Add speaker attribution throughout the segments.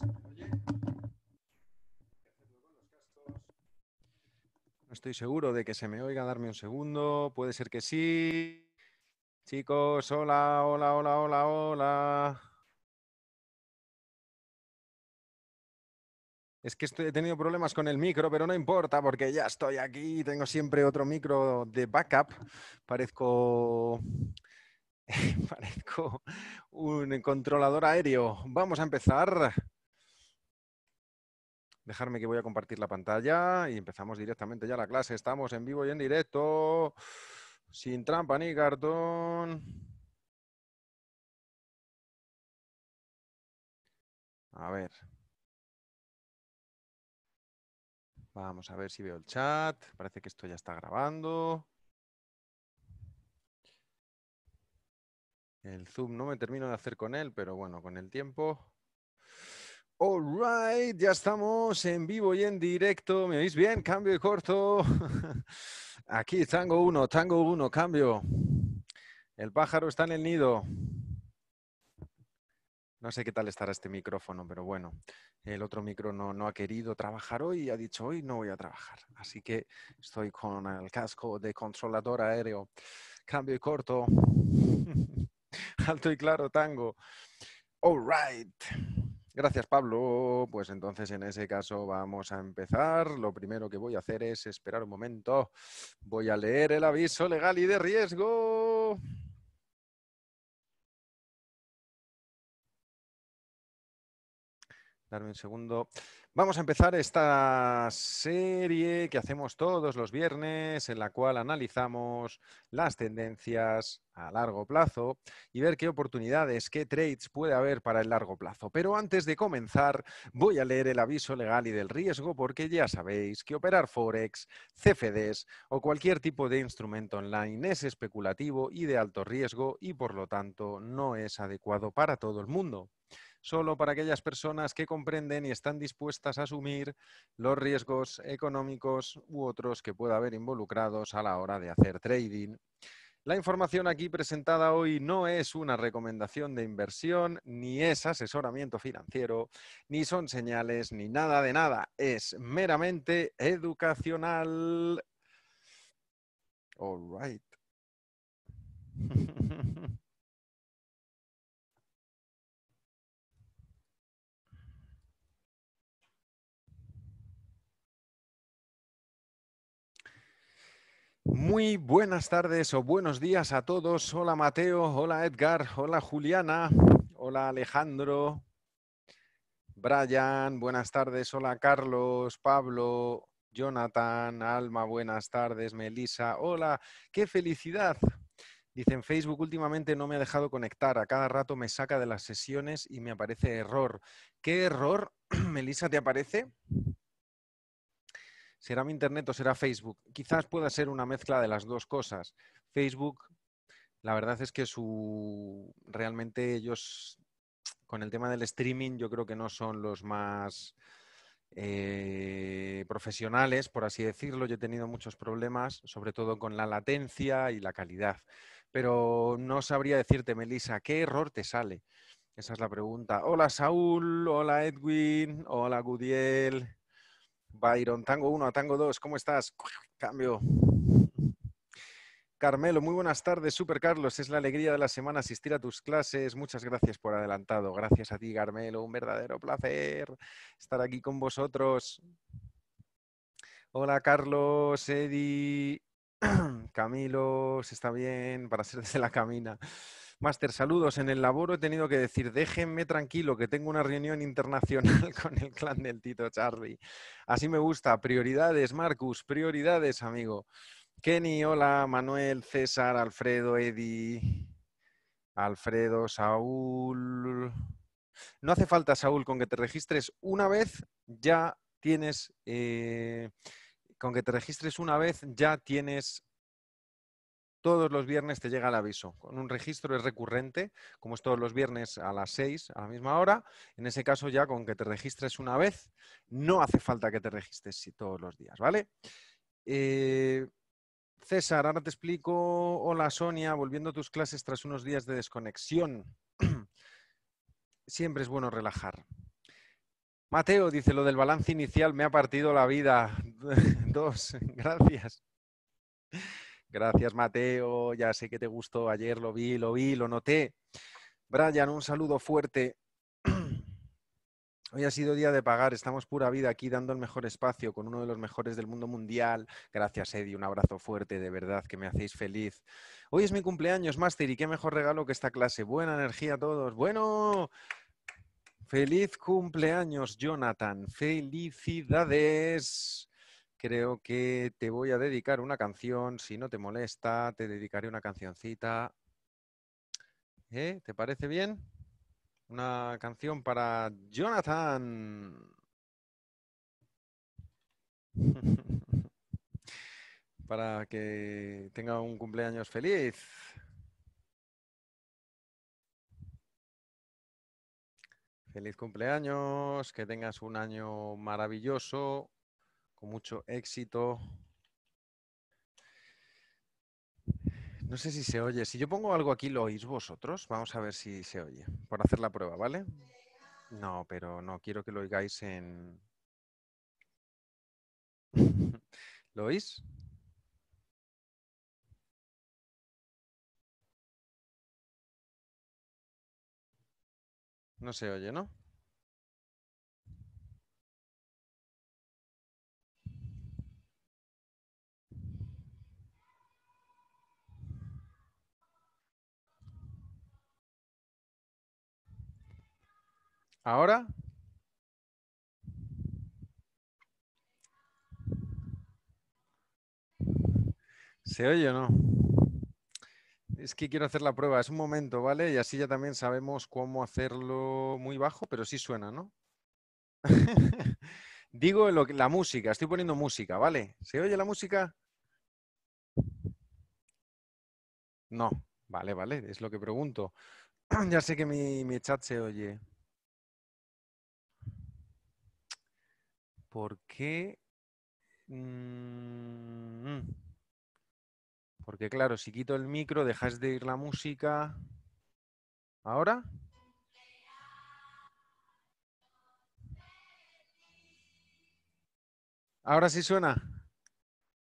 Speaker 1: No estoy seguro de que se me oiga, darme un segundo. Puede ser que sí. Chicos, hola, hola, hola, hola, hola. Es que he tenido problemas con el micro, pero no importa porque ya estoy aquí. Tengo siempre otro micro de backup. Parezco, parezco un controlador aéreo. Vamos a empezar. Dejarme que voy a compartir la pantalla y empezamos directamente ya la clase. Estamos en vivo y en directo, sin trampa ni cartón. A ver. Vamos a ver si veo el chat. Parece que esto ya está grabando. El Zoom no me termino de hacer con él, pero bueno, con el tiempo All right, ya estamos en vivo y en directo. ¿Me oís bien? Cambio y corto. Aquí, tango uno, tango uno. cambio. El pájaro está en el nido. No sé qué tal estará este micrófono, pero bueno, el otro micro no, no ha querido trabajar hoy y ha dicho hoy no voy a trabajar. Así que estoy con el casco de controlador aéreo. Cambio y corto. Alto y claro, tango. All right. Gracias, Pablo. Pues entonces, en ese caso, vamos a empezar. Lo primero que voy a hacer es esperar un momento. Voy a leer el aviso legal y de riesgo. Darme un segundo. Vamos a empezar esta serie que hacemos todos los viernes, en la cual analizamos las tendencias a largo plazo y ver qué oportunidades, qué trades puede haber para el largo plazo. Pero antes de comenzar, voy a leer el aviso legal y del riesgo porque ya sabéis que operar Forex, CFDs o cualquier tipo de instrumento online es especulativo y de alto riesgo y por lo tanto no es adecuado para todo el mundo solo para aquellas personas que comprenden y están dispuestas a asumir los riesgos económicos u otros que pueda haber involucrados a la hora de hacer trading. La información aquí presentada hoy no es una recomendación de inversión, ni es asesoramiento financiero, ni son señales, ni nada de nada. Es meramente educacional. All right. Muy buenas tardes o buenos días a todos. Hola Mateo, hola Edgar, hola Juliana, hola Alejandro, Brian, buenas tardes, hola Carlos, Pablo, Jonathan, Alma, buenas tardes, Melissa, hola, qué felicidad. Dicen, Facebook últimamente no me ha dejado conectar, a cada rato me saca de las sesiones y me aparece error. ¿Qué error, Melissa, te aparece? ¿Será mi Internet o será Facebook? Quizás pueda ser una mezcla de las dos cosas. Facebook, la verdad es que su realmente ellos con el tema del streaming yo creo que no son los más eh, profesionales, por así decirlo. Yo he tenido muchos problemas, sobre todo con la latencia y la calidad. Pero no sabría decirte, Melissa, ¿qué error te sale? Esa es la pregunta. Hola Saúl, hola Edwin, hola Gudiel. Byron, tango 1 a tango 2, ¿cómo estás? Cambio. Carmelo, muy buenas tardes. Super Carlos, es la alegría de la semana asistir a tus clases. Muchas gracias por adelantado. Gracias a ti, Carmelo. Un verdadero placer estar aquí con vosotros. Hola, Carlos, Eddie, Camilo, se está bien para ser desde la camina. Master, saludos. En el laboro he tenido que decir, déjenme tranquilo, que tengo una reunión internacional con el clan del Tito Charlie. Así me gusta. Prioridades, Marcus, prioridades, amigo. Kenny, hola. Manuel, César, Alfredo, Eddie, Alfredo, Saúl. No hace falta, Saúl, con que te registres una vez ya tienes... Eh, con que te registres una vez ya tienes todos los viernes te llega el aviso. Con un registro es recurrente, como es todos los viernes a las 6, a la misma hora. En ese caso ya con que te registres una vez, no hace falta que te registres todos los días, ¿vale? Eh, César, ahora te explico. Hola Sonia, volviendo a tus clases tras unos días de desconexión. Siempre es bueno relajar. Mateo dice, lo del balance inicial me ha partido la vida. Dos, gracias. Gracias, Mateo. Ya sé que te gustó. Ayer lo vi, lo vi, lo noté. Brian, un saludo fuerte. Hoy ha sido día de pagar, estamos pura vida aquí dando el mejor espacio con uno de los mejores del mundo mundial. Gracias, Eddie, un abrazo fuerte, de verdad, que me hacéis feliz. Hoy es mi cumpleaños, Master, y qué mejor regalo que esta clase. Buena energía a todos. Bueno, feliz cumpleaños, Jonathan. Felicidades creo que te voy a dedicar una canción, si no te molesta, te dedicaré una cancioncita. ¿Eh? ¿Te parece bien? Una canción para Jonathan. para que tenga un cumpleaños feliz. Feliz cumpleaños, que tengas un año maravilloso, con mucho éxito. No sé si se oye. Si yo pongo algo aquí, ¿lo oís vosotros? Vamos a ver si se oye, por hacer la prueba, ¿vale? No, pero no, quiero que lo oigáis en... ¿Lo oís?
Speaker 2: No se oye, ¿no? Ahora.
Speaker 1: ¿Se oye o no? Es que quiero hacer la prueba, es un momento, ¿vale? Y así ya también sabemos cómo hacerlo muy bajo, pero sí suena, ¿no? Digo lo que, la música, estoy poniendo música, ¿vale? ¿Se oye la música? No, vale, vale, es lo que pregunto. ya sé que mi, mi chat se oye. ¿Por qué? Mm, porque claro, si quito el micro, dejas de ir la música. ¿Ahora? Ahora sí suena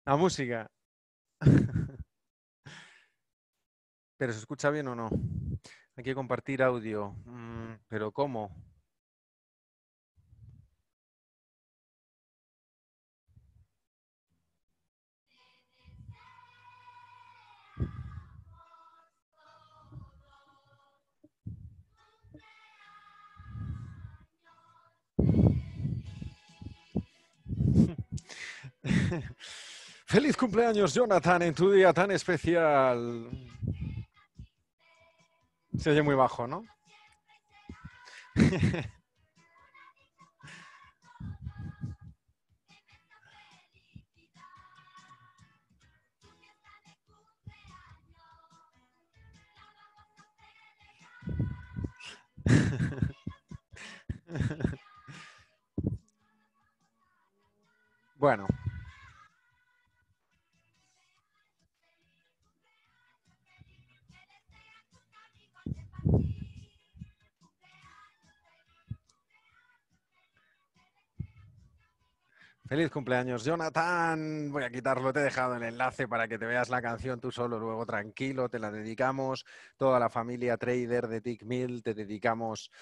Speaker 1: la música. ¿Pero se escucha bien o no? Hay que compartir audio. Mm, ¿Pero cómo? Feliz cumpleaños, Jonathan, en tu día tan especial. Se oye muy bajo, ¿no? bueno. Feliz cumpleaños, Jonathan. Voy a quitarlo, te he dejado el enlace para que te veas la canción tú solo, luego tranquilo, te la dedicamos. Toda la familia trader de Tick Mill, te dedicamos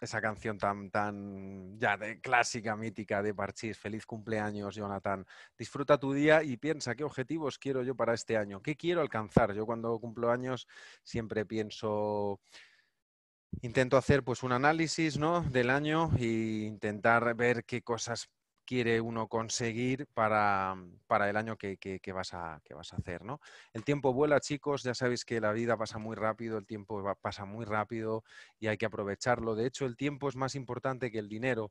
Speaker 1: esa canción tan, tan ya de clásica, mítica de Parchís. Feliz cumpleaños, Jonathan. Disfruta tu día y piensa qué objetivos quiero yo para este año, qué quiero alcanzar. Yo cuando cumplo años siempre pienso intento hacer pues un análisis ¿no? del año e intentar ver qué cosas quiere uno conseguir para, mm, para el año que, que, vas a, que, vas a, hacer. ¿no? El tiempo vuela, chicos, ya sabéis que la vida pasa muy rápido, el tiempo pasa muy rápido y hay que aprovecharlo. De hecho, el tiempo es más importante que el dinero.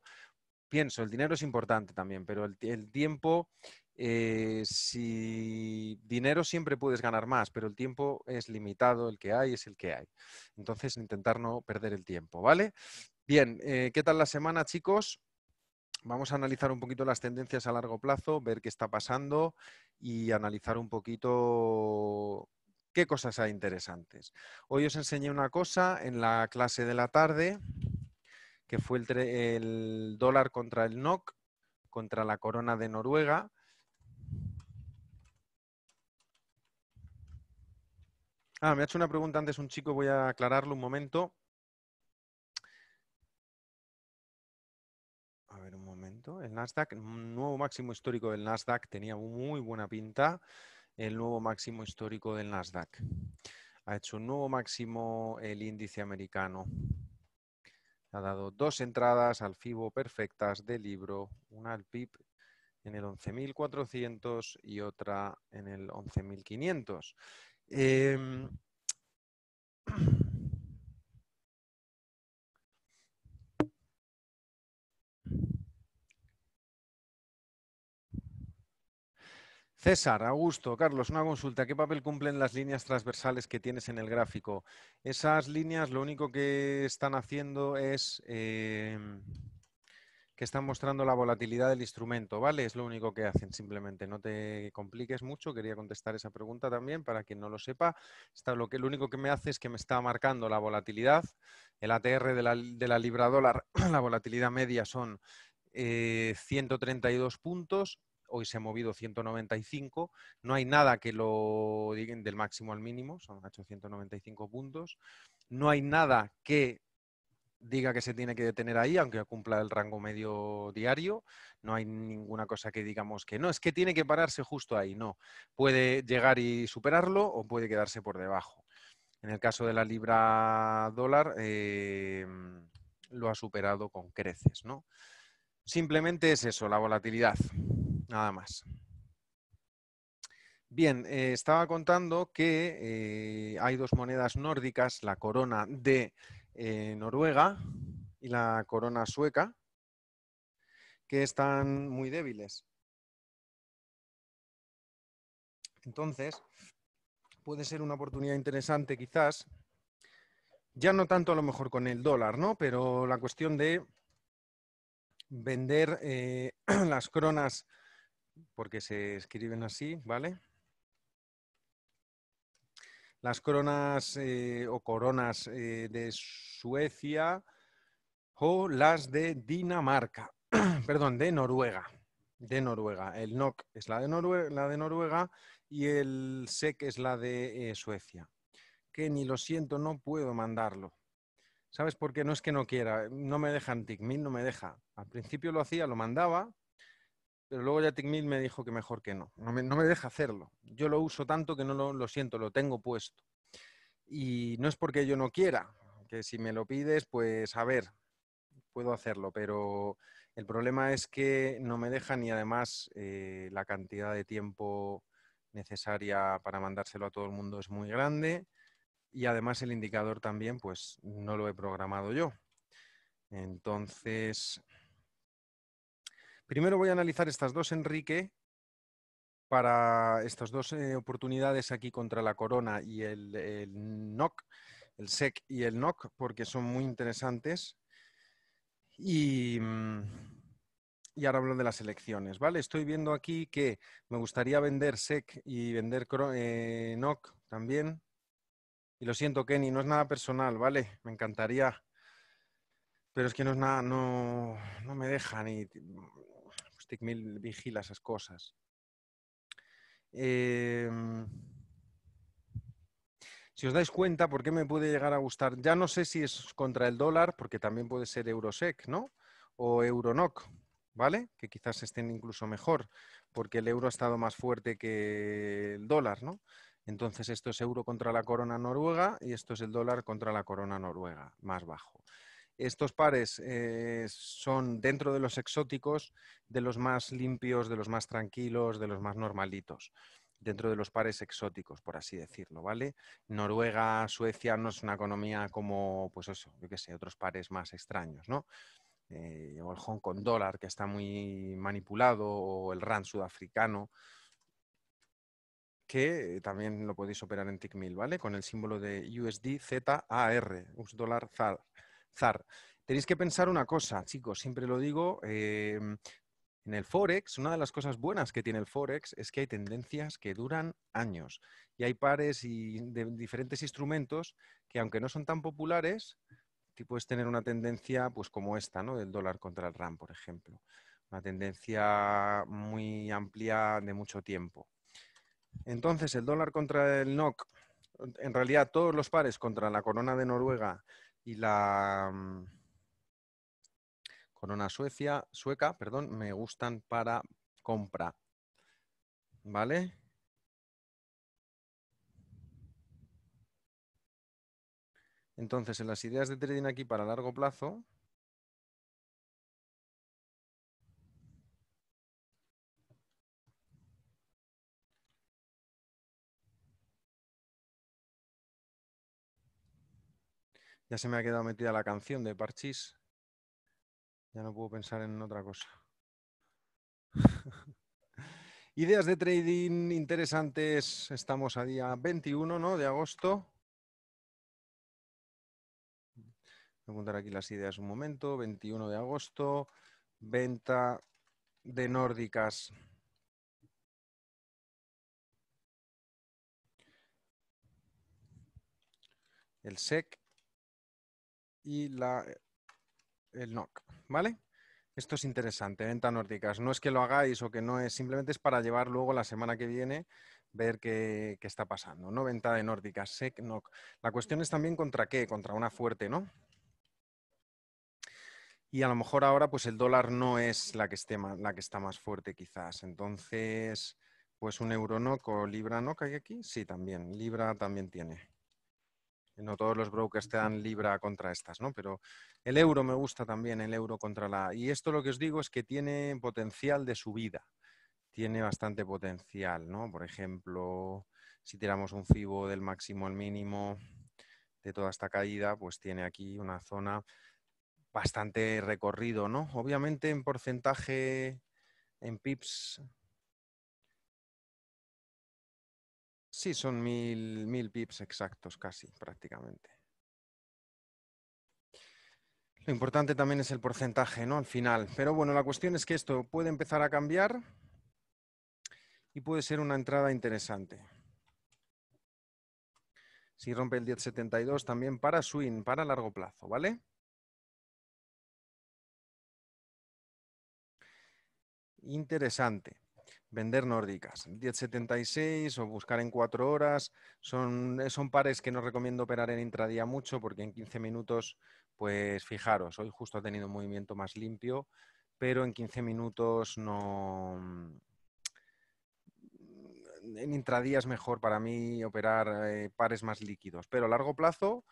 Speaker 1: Pienso, el dinero es importante también, pero el, el tiempo, eh, si dinero siempre puedes ganar más, pero el tiempo es limitado, el que hay es el que hay. Entonces, intentar no perder el tiempo, ¿vale? Bien, eh, ¿qué tal la semana, chicos? vamos a analizar un poquito las tendencias a largo plazo, ver qué está pasando y analizar un poquito qué cosas hay interesantes. Hoy os enseñé una cosa en la clase de la tarde, que fue el, dólar contra el NOC, contra la corona de Noruega. Ah, me ha hecho una pregunta antes un chico, voy a aclararlo un momento. El Nasdaq, nuevo máximo histórico del Nasdaq, tenía muy buena pinta. El nuevo máximo histórico del Nasdaq. Ha hecho un nuevo máximo el índice americano. Ha dado dos entradas al FIBO perfectas del libro, una al PIB en el 11.400 y otra en el 11.500. César, Augusto, Carlos, una consulta. ¿Qué papel cumplen las líneas transversales que tienes en el gráfico? Esas líneas lo único que están haciendo es em, que están mostrando la volatilidad del instrumento, ¿vale? Es lo único que hacen, simplemente. No te compliques mucho. Quería contestar esa pregunta también para quien no lo sepa. lo, único que me hace es que me está marcando la volatilidad. El ATR de la, libra dólar, la volatilidad media son 132 eh, puntos hoy se ha movido 195, no hay nada que lo digan del máximo al mínimo, son 895 puntos, no hay nada que diga que se tiene que detener ahí, aunque cumpla el rango medio diario. No hay ninguna cosa que digamos que no, es que tiene que pararse justo ahí, no. Puede llegar y superarlo o puede quedarse por debajo. En el caso de la libra dólar, eh, lo ha superado con creces, ¿no? Simplemente es eso, la volatilidad. Nada más. Bien, eh, estaba contando que eh, hay dos monedas nórdicas, la corona de eh, Noruega y la corona sueca, que están muy débiles. Entonces, puede ser una oportunidad interesante quizás, ya no tanto a lo mejor con el dólar, ¿no? Pero la cuestión de vender las coronas porque se escriben así, ¿vale? Las coronas eh, o coronas eh, de Suecia o las de Dinamarca, perdón, de Noruega, de Noruega. El NOC es la de, la de Noruega y el SEC es la de eh, Suecia. Que ni lo siento, no puedo mandarlo. ¿Sabes por qué? No es que no quiera, no me dejan, TICMIL no me deja. Al principio lo hacía, lo mandaba, pero luego ya Tickmill me dijo que mejor que no. No me, deja hacerlo. Yo lo uso tanto que no lo, siento, lo tengo puesto. Y no es porque yo no quiera, que si me lo pides, pues a ver, puedo hacerlo, pero el problema es que no me deja ni además eh, la cantidad de tiempo necesaria para mandárselo a todo el mundo es muy grande y además el indicador también, pues no lo he programado yo. Entonces, Primero voy a analizar estas dos, Enrique, para estas dos eh, oportunidades aquí contra la corona y el, NOC, el SEC e y el NOC, porque son muy interesantes. Mm, y, ahora hablo de las elecciones, ¿vale? Estoy viendo aquí que me gustaría vender SEC y vender eh, NOC también. Y lo siento, Kenny, no es nada personal, ¿vale? Me encantaría. Pero es que no es nada, no, no me deja ni Stick vigila esas cosas. Em, si os dais cuenta, ¿por qué me puede llegar a gustar? Ya no sé si es contra el dólar, porque también puede ser Eurosec, ¿no? O Euronoc, ¿vale? Que quizás estén incluso mejor, porque el euro ha estado más fuerte que el dólar, ¿no? Entonces esto es euro contra la corona noruega y esto es el dólar contra la corona noruega, más bajo. Estos pares eh, son dentro de los exóticos, de los más limpios, de los más tranquilos, de los más normalitos dentro de los pares exóticos, por así decirlo, ¿vale? Noruega, Suecia no es una economía como, pues eso, yo qué sé, otros pares más extraños, ¿no? Eh, o el Hong Kong dólar, que está muy manipulado, o el Rand sudafricano, que también lo podéis operar en TICMIL, ¿vale? Con el símbolo de USD ZAR, US dólar ZAR. Tenéis que pensar una cosa, chicos, siempre lo digo, em, en el Forex, una de las cosas buenas que tiene el Forex es que hay tendencias que duran años y hay pares y de diferentes instrumentos que aunque no son tan populares, puedes tener una tendencia pues como esta, Del dólar contra el RAM, por ejemplo. Una tendencia muy amplia de mucho tiempo. Entonces, el dólar contra el NOC, en realidad todos los pares contra la corona de Noruega y la mm, corona suecia, sueca, perdón, me gustan para compra. ¿Vale? Entonces, en las
Speaker 2: ideas de trading aquí para largo plazo,
Speaker 1: Ya se me ha quedado metida la canción de Parchis. Ya no puedo pensar en otra cosa. Ideas de trading interesantes. Estamos a día 21 ¿no? de agosto. Voy a apuntar aquí las ideas un momento. 21 de agosto. Venta de nórdicas. El SEC y la, el NOC, ¿vale? Esto es interesante, venta nórdicas. No es que lo hagáis o que no es, simplemente es para llevar luego la semana que viene ver qué, está pasando, ¿no? Venta de nórdicas, SEC, NOC. La cuestión es también contra qué, contra una fuerte, ¿no? Y a lo mejor ahora pues el dólar no es la que, esté la que está más fuerte quizás. Entonces, pues un euro NOC o libra NOC hay aquí, sí, también. Libra también tiene. No todos los brokers te dan libra contra estas, ¿no? Pero el euro me gusta también, el euro contra la... Y esto lo que os digo es que tiene potencial de subida. Tiene bastante potencial, ¿no? Por ejemplo, si tiramos un FIBO del máximo al mínimo de toda esta caída, pues tiene aquí una zona bastante recorrido, ¿no? Obviamente en porcentaje, en pips, Sí, son mil, mil pips exactos casi, prácticamente. Lo importante también es el porcentaje, ¿no? Al final. Pero bueno, la cuestión es que esto puede empezar a cambiar y puede ser una entrada interesante. Si rompe el 1072 también para swing, para largo
Speaker 2: plazo, ¿vale?
Speaker 1: Interesante vender nórdicas. 10.76 o buscar en 4 horas. Eh, son, pares que no recomiendo operar en intradía mucho porque en 15 minutos, pues fijaros, hoy justo ha tenido un movimiento más limpio, pero en 15 minutos no... Mm, mm, en intradía es mejor para mí operar eh, pares más líquidos, pero a largo plazo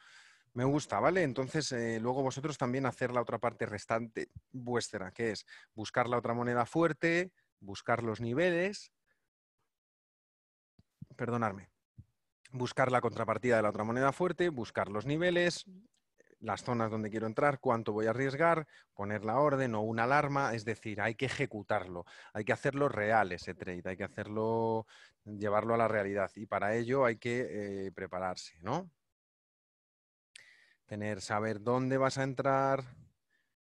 Speaker 1: me gusta, ¿vale? Entonces, eh, luego vosotros también hacer la otra parte restante vuestra, que es buscar la otra moneda fuerte, buscar los niveles, perdonarme, buscar la contrapartida de la otra moneda fuerte, buscar los niveles, las zonas donde quiero entrar, cuánto voy a arriesgar, poner la orden o una alarma, es decir, hay que ejecutarlo, hay que hacerlo real ese trade, hay que hacerlo, llevarlo a la realidad y para ello hay que eh, prepararse, ¿no? Tener, saber dónde vas a entrar,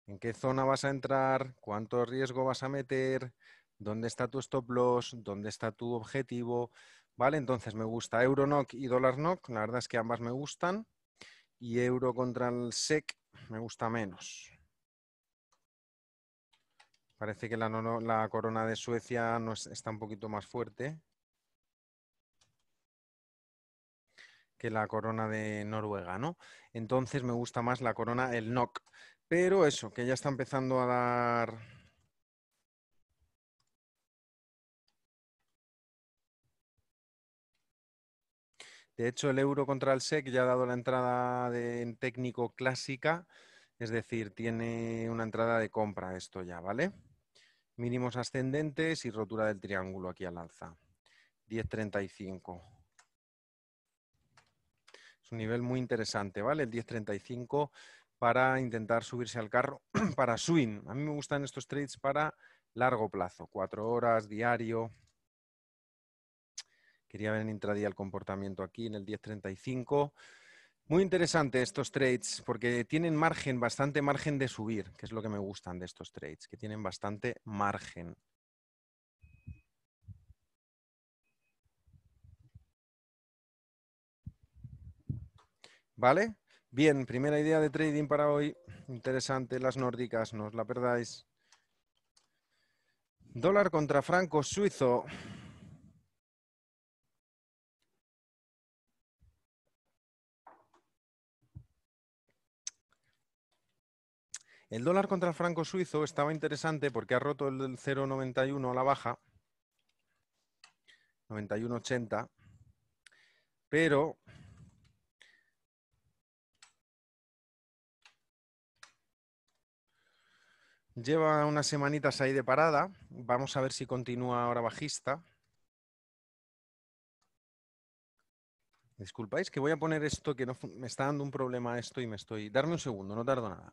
Speaker 1: en qué zona vas a entrar, cuánto riesgo vas a meter, dónde está tu stop loss, dónde está tu objetivo, ¿vale? Entonces me gusta euro Euronoc y DollarNoc, la verdad es que ambas me gustan, y Euro contra el SEC me gusta menos. Parece que la, corona de Suecia no está un poquito más fuerte que la corona de Noruega, ¿no? Entonces me gusta más la corona, el NOC. Pero eso, que ya está empezando a dar De hecho, el euro contra el SEC ya ha dado la entrada en técnico clásica, es decir, tiene una entrada de compra esto ya, ¿vale? Mínimos ascendentes y rotura del triángulo aquí al alza. 10.35. Es un nivel muy interesante, ¿vale? El 10.35 para intentar subirse al carro para swing. A mí me gustan estos trades para largo plazo, cuatro horas diario. Quería ver en intradía el comportamiento aquí en el 1035. Muy interesante estos trades porque tienen margen, bastante margen de subir, que es lo que me gustan de estos trades, que tienen bastante margen. ¿Vale? Bien, primera idea de trading para hoy. Interesante, las nórdicas, no os la perdáis. Dólar contra franco suizo. El dólar contra el franco suizo estaba interesante porque ha roto el 0,91 a la baja, 91,80, pero lleva unas semanitas ahí de parada. Vamos a ver si continúa ahora bajista. Disculpáis que voy a poner esto que no me está dando un problema esto y me estoy. Darme un segundo, no tardo nada.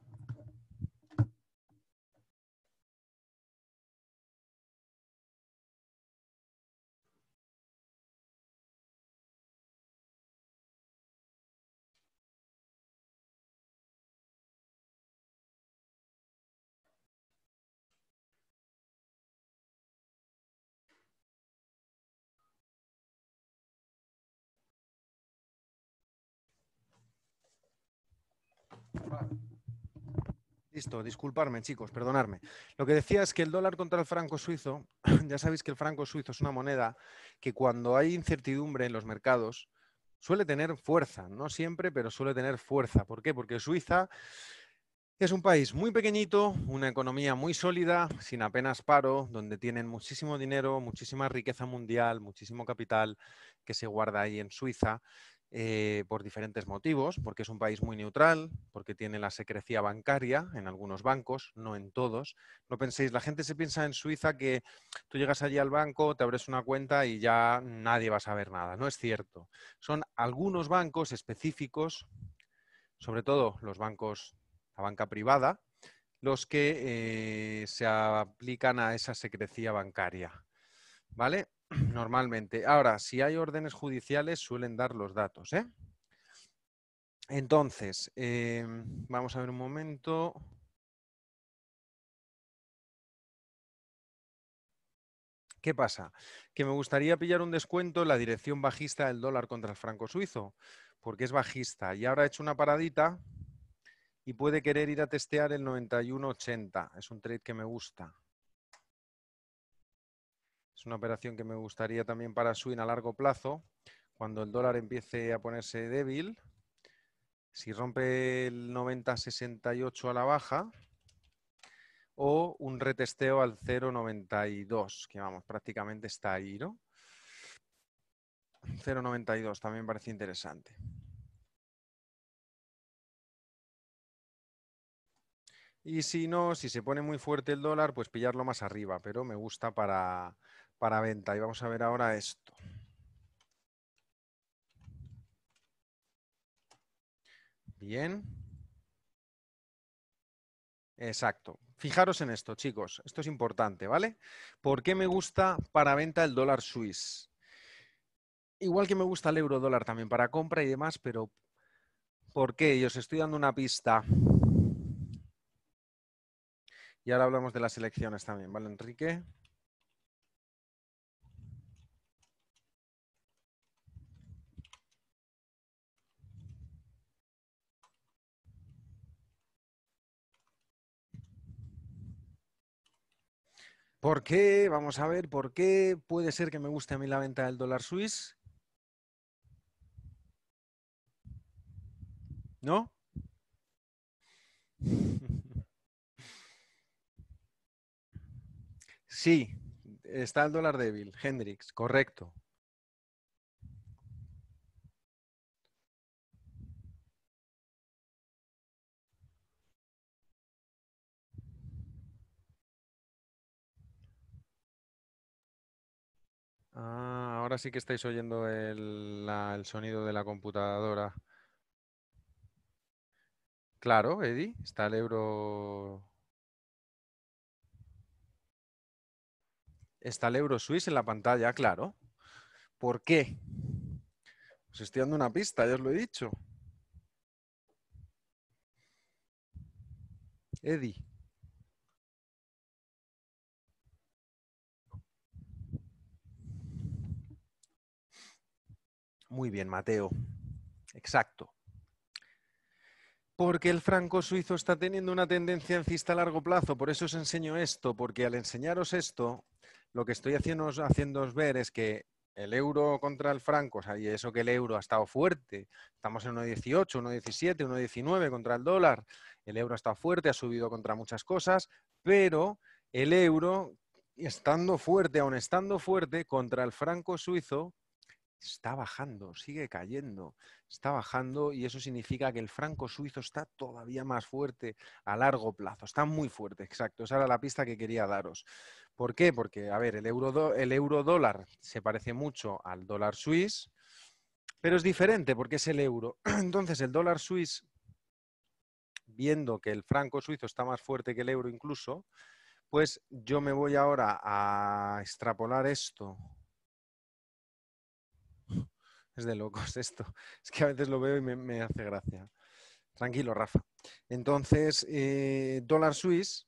Speaker 1: Listo, disculparme chicos, perdonarme. Lo que decía es que el dólar contra el franco suizo, ya sabéis que el franco suizo es una moneda que cuando hay incertidumbre en los mercados suele tener fuerza, no siempre, pero suele tener fuerza. ¿Por qué? Porque Suiza es un país muy pequeñito, una economía muy sólida, sin apenas paro, donde tienen muchísimo dinero, muchísima riqueza mundial, muchísimo capital que se guarda ahí en Suiza. Eh, por diferentes motivos, porque es un país muy neutral, porque tiene la secrecía bancaria en algunos bancos, no en todos. No penséis, la gente se piensa en Suiza que tú llegas allí al banco, te abres una cuenta y ya nadie va a saber nada. No es cierto. Son algunos bancos específicos, sobre todo los bancos, la banca privada, los que eh, se aplican a esa secrecía bancaria. ¿Vale? Normalmente. Ahora, si hay órdenes judiciales, suelen dar los datos. ¿eh? Entonces, em, vamos a ver un momento. ¿Qué pasa? Que me gustaría pillar un descuento en la dirección bajista del dólar contra el franco suizo, porque es bajista. Y ahora he hecho una paradita y puede querer ir a testear el 91.80. Es un trade que me gusta. Es una operación que me gustaría también para swing a largo plazo, cuando el dólar empiece a ponerse débil. Si rompe el 90.68 a la baja o un retesteo al 0.92, que vamos, prácticamente está ahí, ¿no? 0.92 también parece interesante. Y si no, si se pone muy fuerte el dólar, pues pillarlo más arriba, pero me gusta para, para venta. Y vamos a ver ahora esto. Bien. Exacto. Fijaros en esto, chicos. Esto es importante, ¿vale? ¿Por qué me gusta para venta el dólar suizo. Igual que me gusta el euro dólar también para compra y demás, pero ¿por qué? Y os estoy dando una pista. Y ahora hablamos de las elecciones también, ¿vale, Enrique? ¿Por qué? Vamos a ver, ¿por qué puede ser que me guste a mí la venta del dólar suizo, ¿No? Sí, está el dólar débil, Hendrix, correcto. Ah, ahora sí que estáis oyendo el, sonido de la computadora. Claro, Eddie, está el euro. Está el euro suizo en la pantalla, claro. ¿Por qué? Os estoy dando una pista, ya os lo he dicho. Eddie. Muy bien, Mateo. Exacto. Porque el franco suizo está teniendo una tendencia alcista a largo plazo. Por eso os enseño esto, porque al enseñaros esto, lo que estoy haciendo, haciéndoos ver es que el euro contra el franco, o sea, y eso que el euro ha estado fuerte, estamos en 1,18, 1,17, 1,19 contra el dólar, el euro ha estado fuerte, ha subido contra muchas cosas, pero el euro, estando fuerte, aún estando fuerte, contra el franco suizo, está bajando, sigue cayendo, está bajando y eso significa que el franco suizo está todavía más fuerte a largo plazo, está muy fuerte, exacto. Esa era la pista que quería daros. ¿Por qué? Porque, a ver, el euro, dólar se parece mucho al dólar suizo, pero es diferente porque es el euro. Entonces, el dólar suizo, viendo que el franco suizo está más fuerte que el euro incluso, pues yo me voy ahora a extrapolar esto de locos esto. Es que a veces lo veo y me, hace gracia. Tranquilo, Rafa. Entonces, eh, dólar suizo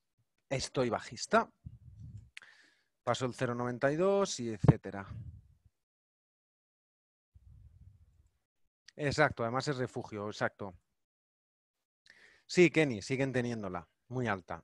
Speaker 1: estoy bajista. Paso el 0,92 y etcétera. Exacto, además es refugio, exacto. Sí, Kenny, siguen teniéndola, muy alta.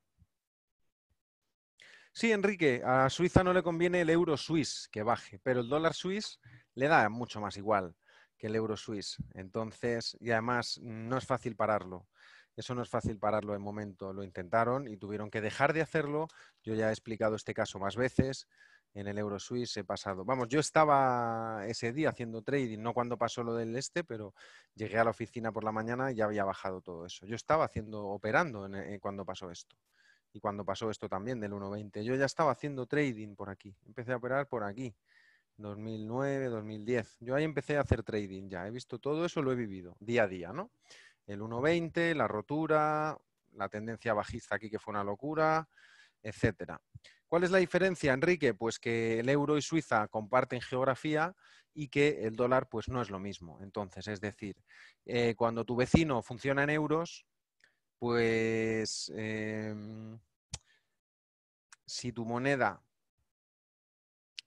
Speaker 1: Sí, Enrique, a Suiza no le conviene el euro suiz que baje, pero el dólar suiz le da mucho más igual que el euro Suisse. Entonces, y además no es fácil pararlo. Eso no es fácil pararlo en momento. Lo intentaron y tuvieron que dejar de hacerlo. Yo ya he explicado este caso más veces. En el euro Suisse he pasado. Vamos, yo estaba ese día haciendo trading, no cuando pasó lo del este, pero llegué a la oficina por la mañana y ya había bajado todo eso. Yo estaba haciendo, operando eh, cuando pasó esto. Y cuando pasó esto también del 1.20. Yo ya estaba haciendo trading por aquí. Empecé a operar por aquí. 2009, 2010. Yo ahí empecé a hacer trading ya. He visto todo eso, lo he vivido día a día, ¿no? El 1.20, la rotura, la tendencia bajista aquí que fue una locura, etcétera. ¿Cuál es la diferencia, Enrique? Pues que el euro y Suiza comparten geografía y que el dólar pues no es lo mismo. Entonces, es decir, eh, cuando tu vecino funciona en euros, pues em, si tu moneda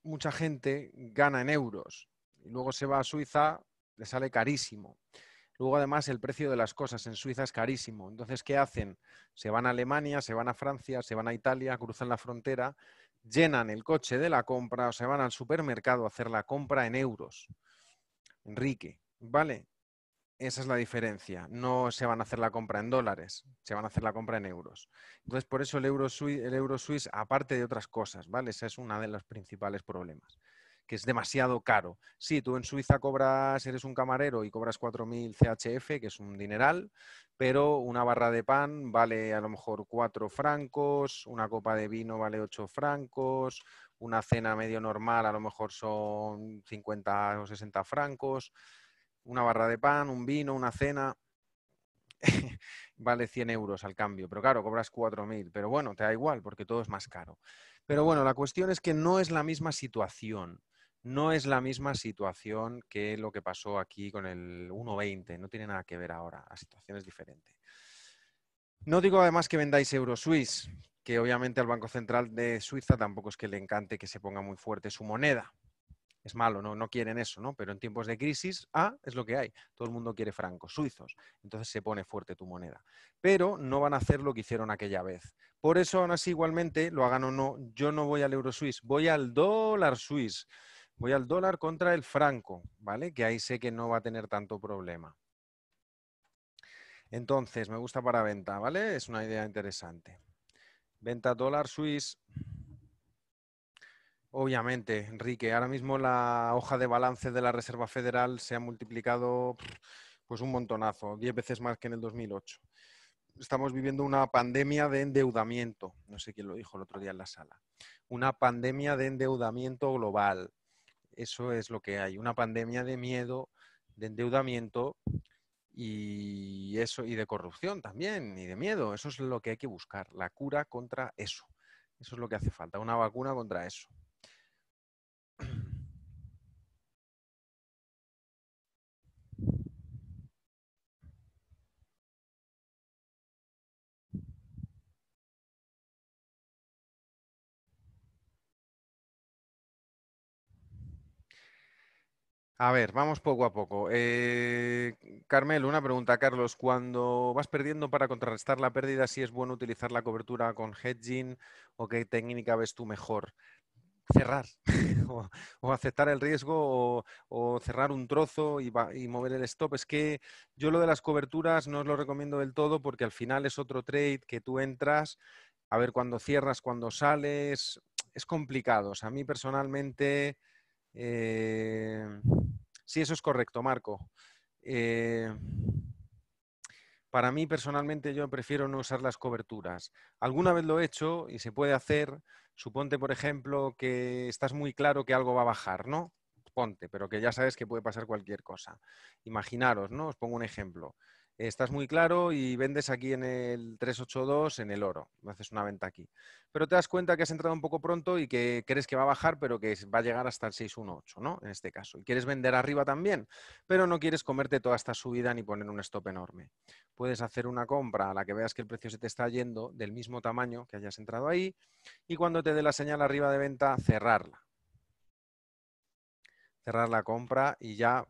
Speaker 1: mucha gente gana en euros y luego se va a Suiza, le sale carísimo. Luego, además, el precio de las cosas en Suiza es carísimo. Entonces, ¿qué hacen? Se van a Alemania, se van a Francia, se van a Italia, cruzan la frontera, llenan el coche de la compra o se van al supermercado a hacer la compra en euros. Enrique, ¿vale? Esa es la diferencia. No se van a hacer la compra en dólares, se van a hacer la compra en euros. Entonces, por eso el euro, el euro aparte de otras cosas, ¿vale? es uno de los principales problemas, que es demasiado caro. sí, tú en Suiza cobras, eres un camarero y cobras 4.000 CHF, que es un dineral, pero una barra de pan vale a lo mejor 4 francos, una copa de vino vale 8 francos, una cena medio normal a lo mejor son 50 o 60 francos una barra de pan, un vino, una cena, vale 100 euros al cambio, pero claro, cobras 4.000, pero bueno, te da igual porque todo es más caro. Pero bueno, la cuestión es que no es la misma situación, no es la misma situación que lo que pasó aquí con el 1.20, no tiene nada que ver ahora, la situación es diferente. No digo además que vendáis suizos, que obviamente al Banco Central de Suiza tampoco es que le encante que se ponga muy fuerte su moneda es malo, ¿no? no quieren eso, ¿no? Pero en tiempos de crisis, ah, es lo que hay. Todo el mundo quiere francos, suizos. Entonces se pone fuerte tu moneda. Pero no van a hacer lo que hicieron aquella vez. Por eso, aún así, igualmente, lo hagan o no, yo no voy al euro suiz, voy al dólar suizo Voy al dólar contra el franco, ¿vale? Que ahí sé que no va a tener tanto problema. Entonces, me gusta para venta, ¿vale? Es una idea interesante. Venta dólar suiz. Obviamente, Enrique. Ahora mismo la hoja de balance de la Reserva Federal se ha multiplicado pues un montonazo, Diez veces más que en el 2008. Estamos viviendo una pandemia de endeudamiento, no sé quién lo dijo el otro día en la sala, una pandemia de endeudamiento global. Eso es lo que hay, una pandemia de miedo, de endeudamiento y eso y de corrupción también y de miedo. Eso es lo que hay que buscar, la cura contra eso. Eso es lo que hace falta, una vacuna contra eso. A ver, vamos poco a poco. Eh, una pregunta, Carlos. Cuando vas perdiendo para contrarrestar la pérdida, si es bueno utilizar la cobertura con hedging o qué técnica ves tú mejor? Cerrar o, aceptar el riesgo o, cerrar un trozo y, mover el stop. Es que yo lo de las coberturas no os lo recomiendo del todo porque al final es otro trade que tú entras a ver cuando cierras, cuando sales. Es complicado. a mí personalmente... Eh, Sí, eso es correcto, Marco. Eh, para mí personalmente yo prefiero no usar las coberturas. Alguna vez lo he hecho y se puede hacer. Suponte, por ejemplo, que estás muy claro que algo va a bajar, ¿no? Ponte, pero que ya sabes que puede pasar cualquier cosa. Imaginaros, ¿no? Os pongo un ejemplo estás muy claro y vendes aquí en el 382 en el oro, haces una venta aquí. Pero te das cuenta que has entrado un poco pronto y que crees que va a bajar, pero que va a llegar hasta el 618, ¿no? En este caso. Y quieres vender arriba también, pero no quieres comerte toda esta subida ni poner un stop enorme. Puedes hacer una compra a la que veas que el precio se te está yendo del mismo tamaño que hayas entrado ahí y cuando te dé la señal arriba de venta, cerrarla cerrar la compra y ya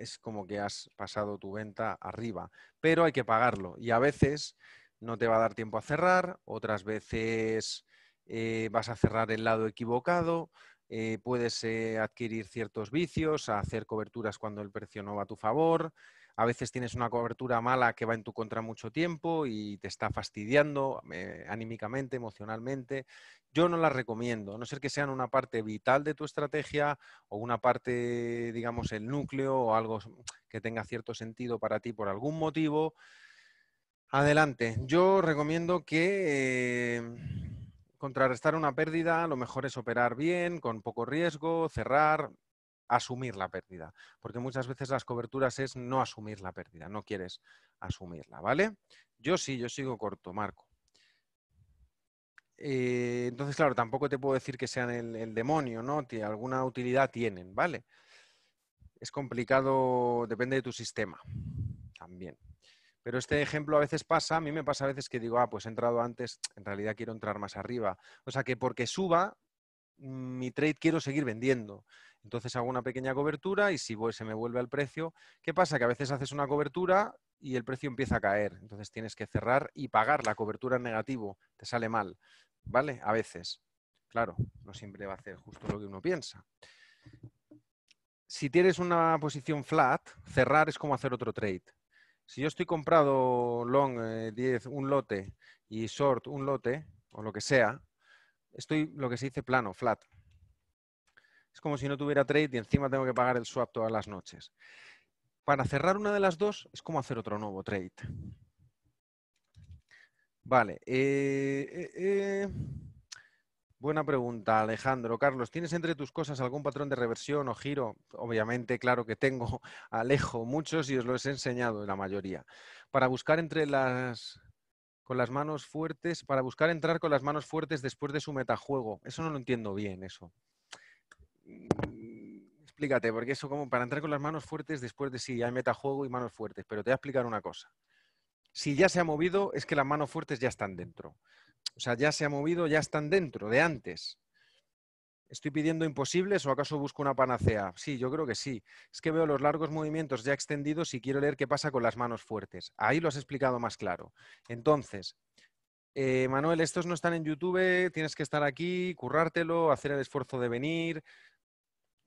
Speaker 1: es como que has pasado tu venta arriba, pero hay que pagarlo y a veces no te va a dar tiempo a cerrar, otras veces eh, vas a cerrar el lado equivocado, eh, puedes eh, adquirir ciertos vicios, hacer coberturas cuando el precio no va a tu favor, a veces tienes una cobertura mala que va en tu contra mucho tiempo y te está fastidiando eh, anímicamente, emocionalmente. Yo no las recomiendo, a no ser que sean una parte vital de tu estrategia o una parte, digamos, el núcleo o algo que tenga cierto sentido para ti por algún motivo. Adelante, yo recomiendo que... Em, contrarrestar una pérdida, lo mejor es operar bien, con poco riesgo, cerrar, asumir la pérdida, porque muchas veces las coberturas es no asumir la pérdida, no quieres asumirla, ¿vale? Yo sí, yo sigo corto, Marco. Eh, entonces, claro, tampoco te puedo decir que sean el, demonio, ¿no? alguna utilidad tienen, ¿vale? Es complicado, depende de tu sistema también. Pero este ejemplo a veces pasa, a mí me pasa a veces que digo, ah, pues he entrado antes, en realidad quiero entrar más arriba. O sea que porque suba, mm, mi trade quiero seguir vendiendo. Entonces hago una pequeña cobertura y si se me vuelve al precio, ¿qué pasa? Que a veces haces una cobertura y el precio empieza a caer. Entonces tienes que cerrar y pagar la cobertura en negativo. Te sale mal, ¿vale? A veces. Claro, no siempre va a hacer justo lo que uno piensa. Si tienes una posición flat, cerrar es como hacer otro trade. Si yo estoy comprado long 10, eh, un lote y short un lote o lo que sea, estoy lo que se dice plano, flat. Es como si no tuviera trade y encima tengo que pagar el swap todas las noches. Para cerrar una de las dos es como hacer otro nuevo trade. Vale. Eh, eh, eh. Buena pregunta, Alejandro. Carlos, ¿tienes entre tus cosas algún patrón de reversión o giro? Obviamente, claro que tengo, Alejo, muchos y os los he enseñado, la mayoría. Para buscar entre las con las manos fuertes, para buscar entrar con las manos fuertes después de su metajuego. Eso no lo entiendo bien, eso. Mm, explícate, porque eso como para entrar con las manos fuertes después de sí, hay metajuego y manos fuertes, pero te voy a explicar una cosa. Si ya se ha movido, es que las manos fuertes ya están dentro. O sea, ya se ha movido, ya están dentro, de antes. ¿Estoy pidiendo imposibles o acaso busco una panacea? Sí, yo creo que sí. Es que veo los largos movimientos ya extendidos y quiero leer qué pasa con las manos fuertes. Ahí lo has explicado más claro. Entonces, eh, Manuel, estos no están en YouTube, tienes que estar aquí, currártelo, hacer el esfuerzo de venir,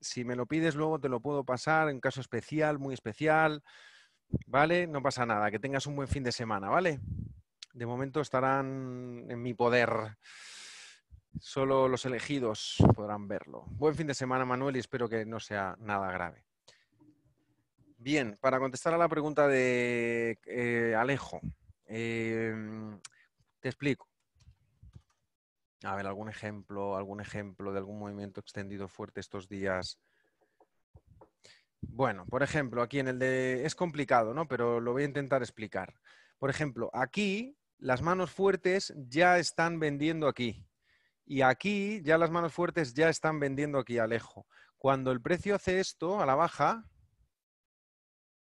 Speaker 1: si me lo pides, luego te lo puedo pasar en caso especial, muy especial. ¿Vale? No pasa nada. Que tengas un buen fin de semana, ¿vale? De momento estarán en mi poder. Solo los elegidos podrán verlo. Buen fin de semana, Manuel, y espero que no sea nada grave. Bien, para contestar a la pregunta de eh, Alejo, em, te explico. A ver, algún ejemplo, algún ejemplo de algún movimiento extendido fuerte estos días. Bueno, por ejemplo, aquí en el de... Es complicado, ¿no? Pero lo voy a intentar explicar. Por ejemplo, aquí las manos fuertes ya están vendiendo aquí. Y aquí ya las manos fuertes ya están vendiendo aquí, Alejo. Cuando el precio hace esto a la baja,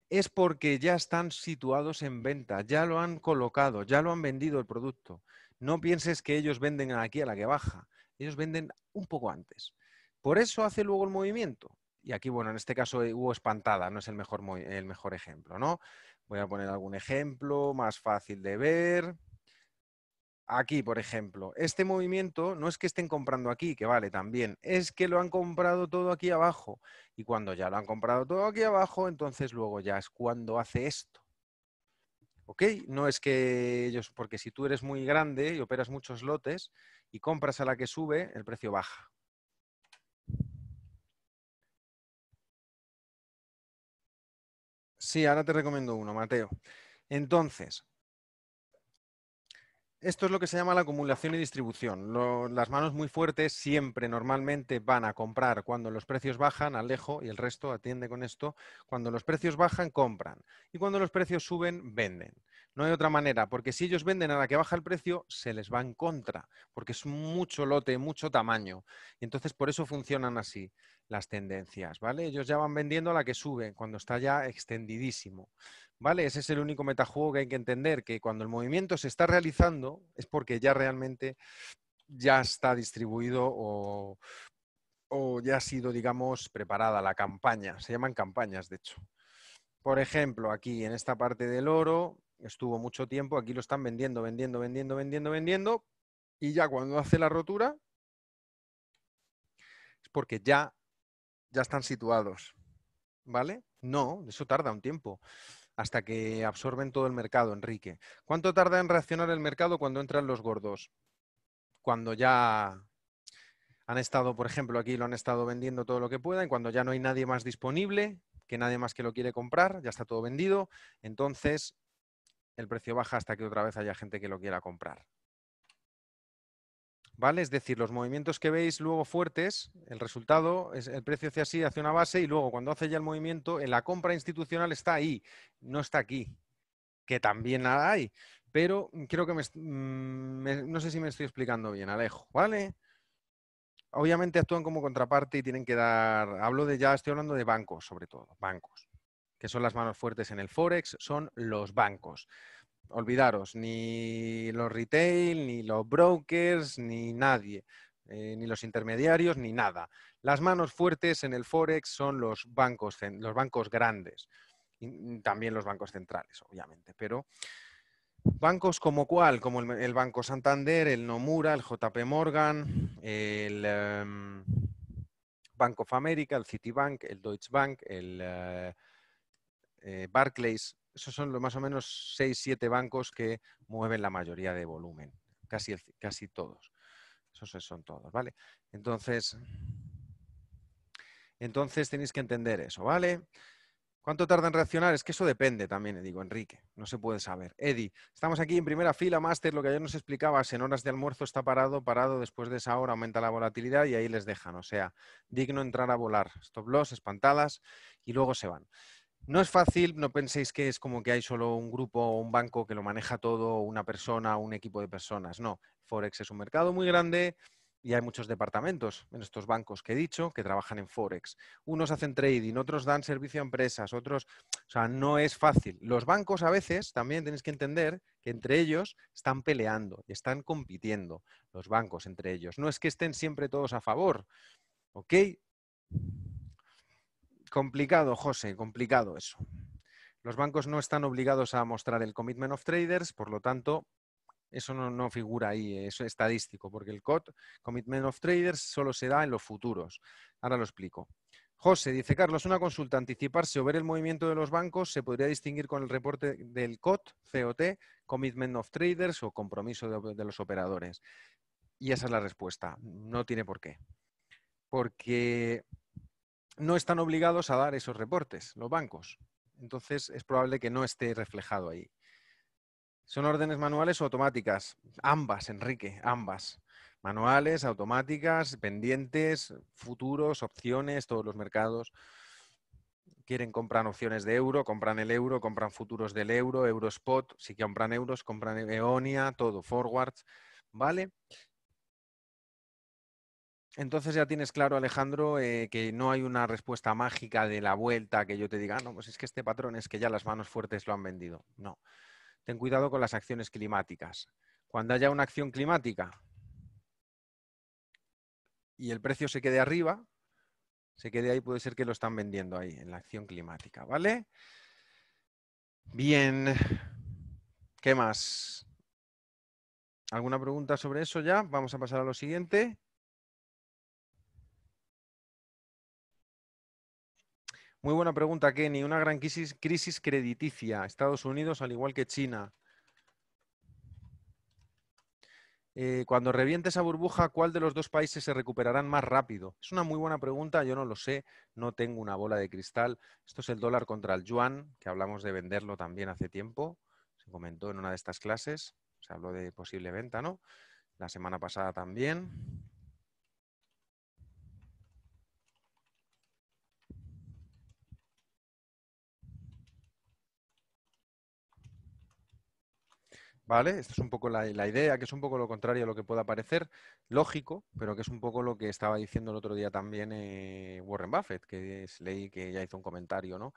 Speaker 1: es porque ya están situados en venta, ya lo han colocado, ya lo han vendido el producto. No pienses que ellos venden aquí a la que baja. Ellos venden un poco antes. Por eso hace luego el movimiento. Y aquí, bueno, en este caso eh, hubo espantada, no es el mejor, el mejor ejemplo, ¿no? Voy a poner algún ejemplo más fácil de ver. Aquí, por ejemplo, este movimiento no es que estén comprando aquí, que vale también, es que lo han comprado todo aquí abajo. Y cuando ya lo han comprado todo aquí abajo, entonces luego ya es cuando hace esto. ¿ok? No es que ellos, porque si tú eres muy grande y operas muchos lotes y compras a la que sube, el precio baja. Sí, ahora te recomiendo uno, Mateo. Entonces, esto es lo que se llama la acumulación y distribución. las manos muy fuertes siempre normalmente van a comprar cuando los precios bajan, alejo y el resto atiende con esto. Cuando los precios bajan, compran. Y cuando los precios suben, venden. No hay otra manera, porque si ellos venden a la que baja el precio, se les va en contra, porque es mucho lote, mucho tamaño. Y entonces por eso funcionan así las tendencias, ¿vale? Ellos ya van vendiendo a la que sube cuando está ya extendidísimo, ¿vale? Ese es el único metajuego que hay que entender, que cuando el movimiento se está realizando es porque ya realmente ya está distribuido o, ya ha sido, digamos, preparada la campaña. Se llaman campañas, de hecho. Por ejemplo, aquí en esta parte del oro estuvo mucho tiempo, aquí lo están vendiendo, vendiendo, vendiendo, vendiendo, vendiendo, y ya cuando hace la rotura, es porque ya ya están situados. ¿Vale? No, eso tarda un tiempo hasta que absorben todo el mercado, Enrique. ¿Cuánto tarda en reaccionar el mercado cuando entran los gordos? Cuando ya han estado, por ejemplo, aquí lo han estado vendiendo todo lo que puedan, cuando ya no hay nadie más disponible, que nadie más que lo quiere comprar, ya está todo vendido, entonces el precio baja hasta que otra vez haya gente que lo quiera comprar. ¿vale? Es decir, los movimientos que veis luego fuertes, el resultado es el precio hacia así, hacia una base y luego cuando hace ya el movimiento, en la compra institucional está ahí, no está aquí, que también la hay, pero mm, creo que mm, no sé si me estoy explicando bien, Alejo, ¿vale? Obviamente actúan como contraparte y tienen que dar, hablo de ya, estoy hablando de bancos sobre todo, bancos, que son las manos fuertes en el Forex, son los bancos olvidaros, ni los retail, ni los brokers, ni nadie, eh, ni los intermediarios, ni nada. Las manos fuertes en el Forex son los bancos, los bancos grandes, y mm, también los bancos centrales, obviamente, pero bancos como cuál, como el, Banco Santander, el Nomura, el JP Morgan, el... Em, Bank of America, el Citibank, el Deutsche Bank, el eh, eh, Barclays, esos son los más o menos 6, 7 bancos que mueven la mayoría de volumen, casi, casi todos. Esos son todos, ¿vale? Entonces, entonces tenéis que entender eso, ¿vale? ¿Cuánto tarda en reaccionar? Es que eso depende también, digo, Enrique. No se puede saber. Eddie, estamos aquí en primera fila, máster, lo que ayer nos explicabas, en horas de almuerzo está parado, parado, después de esa hora aumenta la volatilidad y ahí les dejan. O sea, digno entrar a volar. Stop loss, espantadas y luego se van. No es fácil, no penséis que es como que hay solo un grupo o un banco que lo maneja todo, una persona, o un equipo de personas. No, Forex es un mercado muy grande y hay muchos departamentos en estos bancos que he dicho que trabajan en Forex. Unos hacen trading, otros dan servicio a empresas, otros... O sea, no es fácil. Los bancos a veces también tenéis que entender que entre ellos están peleando y están compitiendo los bancos entre ellos. No es que estén siempre todos a favor, ¿ok? Complicado, José, complicado eso. Los bancos no están obligados a mostrar el commitment of traders, por lo tanto, eso no, figura ahí, eh, eso es estadístico, porque el COT, Commitment of Traders, solo se da en los futuros. Ahora lo explico. José dice, Carlos, una consulta, anticiparse o ver el movimiento de los bancos se podría distinguir con el reporte del COT, COT, Commitment of Traders o compromiso de los operadores. Y esa es la respuesta, no tiene por qué. Porque no están obligados a dar esos reportes, los bancos. Entonces es probable que no esté reflejado ahí. ¿Son órdenes manuales o automáticas? Ambas, Enrique, ambas. Manuales, automáticas, pendientes, futuros, opciones, todos los mercados. Quieren comprar opciones de euro, compran el euro, compran futuros del euro, eurospot, spot, si compran euros, compran eonia, todo, forwards. ¿Vale? Entonces ya tienes claro, Alejandro, eh, que no hay una respuesta mágica de la vuelta que yo te diga, ah, no, pues es que este patrón es que ya las manos fuertes lo han vendido. No. Ten cuidado con las acciones climáticas. Cuando haya una acción climática y el precio se quede arriba, se quede ahí, puede ser que lo están vendiendo ahí, en la acción climática, ¿vale? Bien. ¿Qué más? ¿Alguna pregunta sobre eso ya? Vamos a pasar a lo siguiente. Muy buena pregunta, Kenny. Una gran crisis, crediticia. Estados Unidos, al igual que China. Eh, cuando reviente esa burbuja, ¿cuál de los dos países se recuperarán más rápido? Es una muy buena pregunta, yo no lo sé, no tengo una bola de cristal. Esto es el dólar contra el yuan, que hablamos de venderlo también hace tiempo, se comentó en una de estas clases, se habló de posible venta, ¿no? La semana pasada también. ¿Vale? Esta es un poco la, idea, que es un poco lo contrario a lo que pueda parecer, lógico, pero que es un poco lo que estaba diciendo el otro día también eh, Warren Buffett, que es que ya hizo un comentario, ¿no?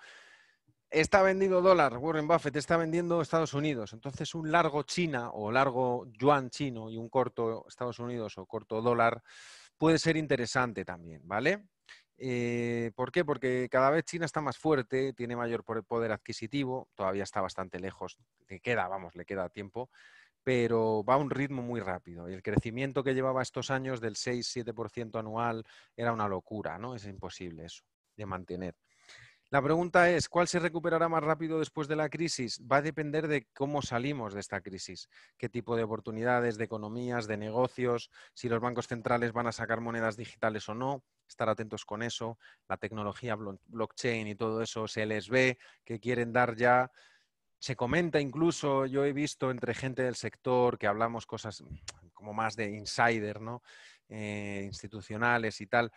Speaker 1: Está vendido dólar, Warren Buffett está vendiendo Estados Unidos. Entonces, un largo China o largo yuan chino y un corto Estados Unidos o corto dólar puede ser interesante también, ¿vale? Eh, ¿Por qué? Porque cada vez China está más fuerte, tiene mayor poder adquisitivo, todavía está bastante lejos, le queda, vamos, le queda tiempo, pero va a un ritmo muy rápido. Y el crecimiento que llevaba estos años del 6-7% anual era una locura, ¿no? Es imposible eso de mantener. La pregunta es, ¿cuál se recuperará más rápido después de la crisis? Va a depender de cómo salimos de esta crisis, qué tipo de oportunidades, de economías, de negocios, si los bancos centrales van a sacar monedas digitales o no, estar atentos con eso, la tecnología blockchain y todo eso se les ve que quieren dar ya. Se comenta incluso, yo he visto entre gente del sector que hablamos cosas como más de insider, ¿no? Eh, institucionales y tal,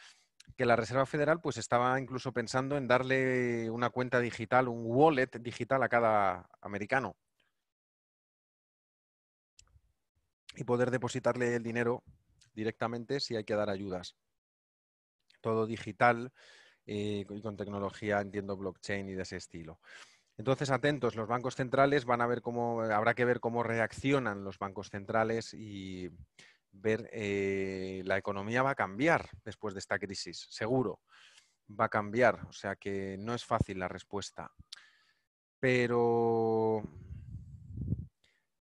Speaker 1: que la Reserva Federal pues estaba incluso pensando en darle una cuenta digital, un wallet digital a cada americano. Y poder depositarle el dinero directamente si hay que dar ayudas todo digital eh, y con tecnología, entiendo, blockchain y de ese estilo. Entonces, atentos, los bancos centrales van a ver cómo, habrá que ver cómo reaccionan los bancos centrales y ver, eh, la economía va a cambiar después de esta crisis, seguro, va a cambiar, o sea que no es fácil la respuesta. Pero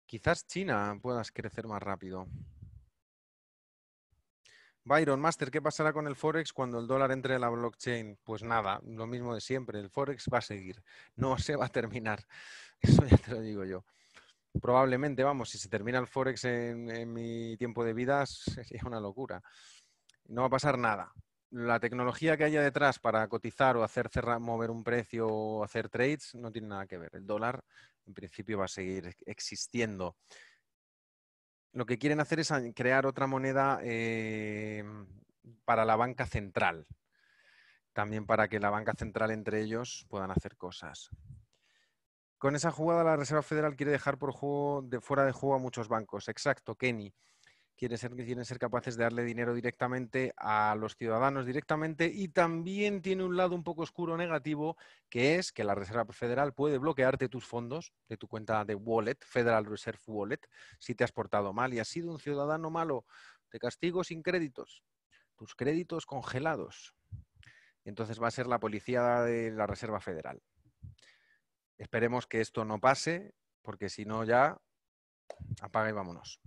Speaker 1: quizás China pueda crecer más rápido. Byron, Master, ¿qué pasará con el Forex cuando el dólar entre en la blockchain? Pues nada, lo mismo de siempre, el Forex va a seguir, no se va a terminar, eso ya te lo digo yo. Probablemente, vamos, si se termina el Forex en, mi tiempo de vida, sería una locura. No va a pasar nada. La tecnología que haya detrás para cotizar o hacer mover un precio o hacer trades no tiene nada que ver. El dólar, en principio, va a seguir existiendo lo que quieren hacer es crear otra moneda eh, para la banca central, también para que la banca central entre ellos puedan hacer cosas. Con esa jugada la Reserva Federal quiere dejar fuera de juego a muchos bancos. Exacto, Kenny quieren ser, ser capaces de darle dinero directamente a los ciudadanos directamente y también tiene un lado un poco oscuro negativo, que es que la Reserva Federal puede bloquearte tus fondos de tu cuenta de wallet, Federal Reserve Wallet, si te has portado mal y has sido un ciudadano malo, te castigo sin créditos, tus créditos congelados. Entonces va a ser la policía de la Reserva Federal. Esperemos que esto no pase, porque si no ya apaga y vámonos.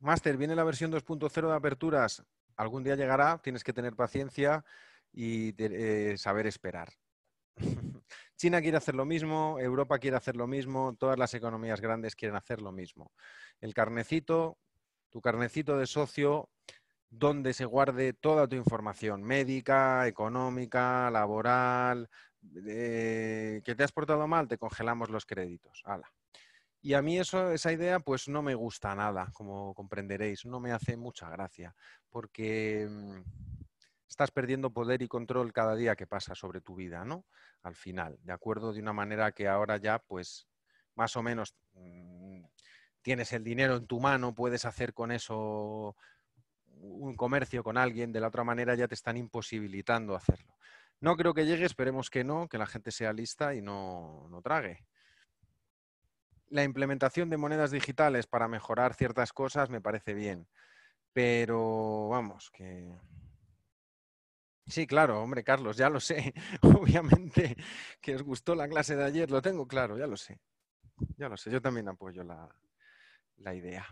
Speaker 1: Master, viene la versión 2.0 de aperturas. Algún día llegará, tienes que tener paciencia y eh, saber esperar. China quiere hacer lo mismo, Europa quiere hacer lo mismo, todas las economías grandes quieren hacer lo mismo. El carnecito, tu carnecito de socio, donde se guarde toda tu información médica, económica, laboral, que te has portado mal, te congelamos los créditos. ¡Hala! Y a mí eso, esa idea pues no me gusta nada, como comprenderéis, no me hace mucha gracia, porque mm, estás perdiendo poder y control cada día que pasa sobre tu vida, ¿no? Al final, de acuerdo, de una manera que ahora ya pues más o menos mm, tienes el dinero en tu mano, puedes hacer con eso un comercio con alguien, de la otra manera ya te están imposibilitando hacerlo. No creo que llegue, esperemos que no, que la gente sea lista y no, no trague la implementación de monedas digitales para mejorar ciertas cosas me parece bien. Pero vamos, que... Sí, claro, hombre, Carlos, ya lo sé. Obviamente que os gustó la clase de ayer, lo tengo claro, ya lo sé. Ya lo sé, yo también apoyo la, la idea.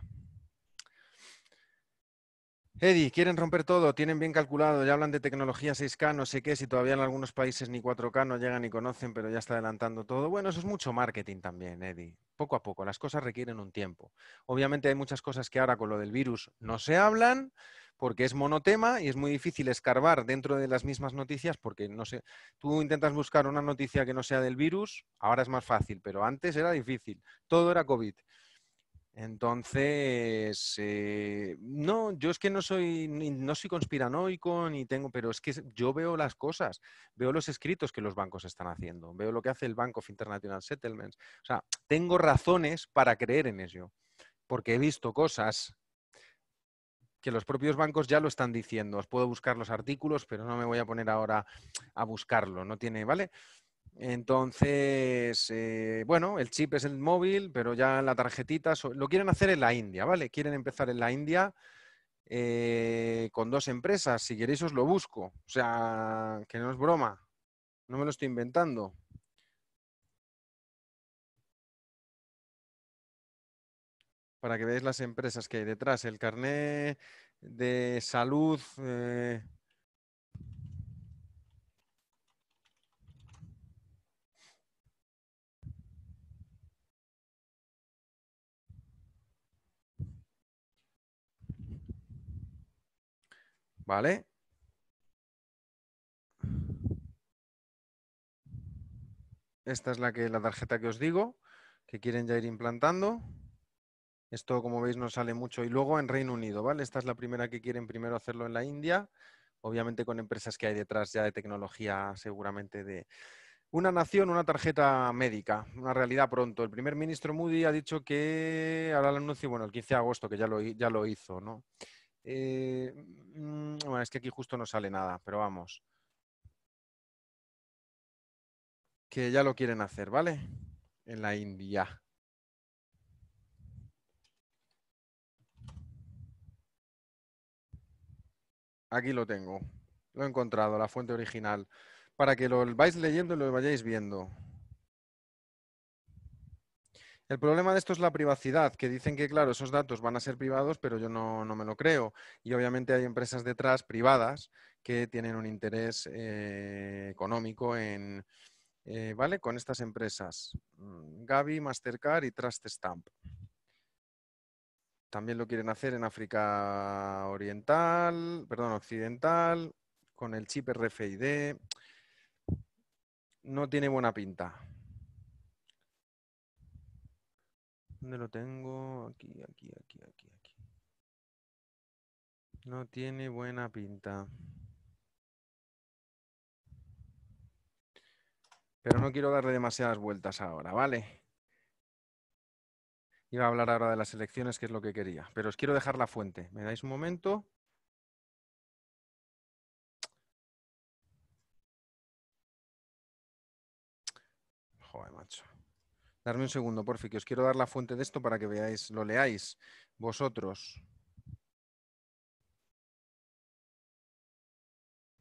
Speaker 1: Eddie, quieren romper todo, tienen bien calculado, ya hablan de tecnología 6K, no sé qué, si todavía en algunos países ni 4K no llegan ni conocen, pero ya está adelantando todo. Bueno, eso es mucho marketing también, Eddie. Poco a poco, las cosas requieren un tiempo. Obviamente hay muchas cosas que ahora con lo del virus no se hablan porque es monotema y es muy difícil escarbar dentro de las mismas noticias porque no sé, tú intentas buscar una noticia que no sea del virus, ahora es más fácil, pero antes era difícil, todo era COVID. Entonces, eh, no, yo es que no soy, no soy conspiranoico ni tengo, pero es que yo veo las cosas, veo los escritos que los bancos están haciendo, veo lo que hace el Banco of International Settlements. O sea, tengo razones para creer en ello, porque he visto cosas que los propios bancos ya lo están diciendo. Os puedo buscar los artículos, pero no me voy a poner ahora a buscarlo, no tiene, ¿vale? Entonces, eh, bueno, el chip es el móvil, pero ya la tarjetita lo quieren hacer en la India, ¿vale? Quieren empezar en la India eh, con dos empresas. Si queréis os lo busco. O sea, que no es broma. No me lo estoy inventando. Para que veáis las empresas que hay detrás. El carnet de salud. Eh, ¿Vale? Esta es la, que, la tarjeta que os digo, que quieren ya ir implantando. Esto, como veis, no sale mucho. Y luego en Reino Unido, ¿vale? Esta es la primera que quieren primero hacerlo en la India, obviamente con empresas que hay detrás ya de tecnología, seguramente de una nación, una tarjeta médica, una realidad pronto. El primer ministro Moody ha dicho que hará el anuncio, bueno, el 15 de agosto, que ya lo, ya lo hizo, ¿no? Eh, mm, bueno, es que aquí justo no sale nada, pero vamos. Que ya lo quieren hacer, ¿vale? En la India. Aquí lo tengo. Lo he encontrado, la fuente original. Para que lo vais leyendo y lo vayáis viendo. El problema de esto es la privacidad, que dicen que, claro, esos datos van a ser privados, pero yo no, no me lo creo. Y obviamente hay empresas detrás privadas que tienen un interés eh, económico en, eh, ¿vale? Con estas empresas. Mm, Gavi, Mastercard y Trust Stamp. También lo quieren hacer en África Oriental, perdón, Occidental, con el chip RFID. No tiene buena pinta. ¿Dónde lo tengo? Aquí, aquí, aquí, aquí, aquí. No tiene buena pinta. Pero no quiero darle demasiadas vueltas ahora, ¿vale? Iba a hablar ahora de las elecciones, que es lo que quería. Pero os quiero dejar la fuente. ¿Me dais un momento? Darme un segundo, porfi, que os quiero dar la fuente de esto para que veáis, lo leáis vosotros.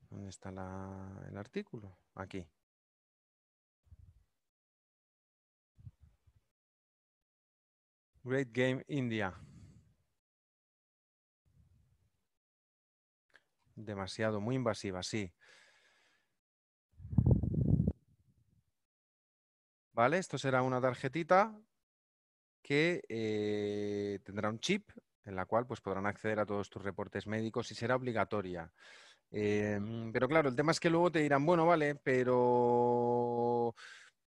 Speaker 2: ¿Dónde está el artículo? Aquí. Great Game
Speaker 1: India. Demasiado, muy invasiva, sí. ¿vale? Esto será una tarjetita que eh, tendrá un chip en la cual pues, podrán acceder a todos tus reportes médicos y será obligatoria. Eh, mm, pero claro, el tema es que luego te dirán, bueno, vale, pero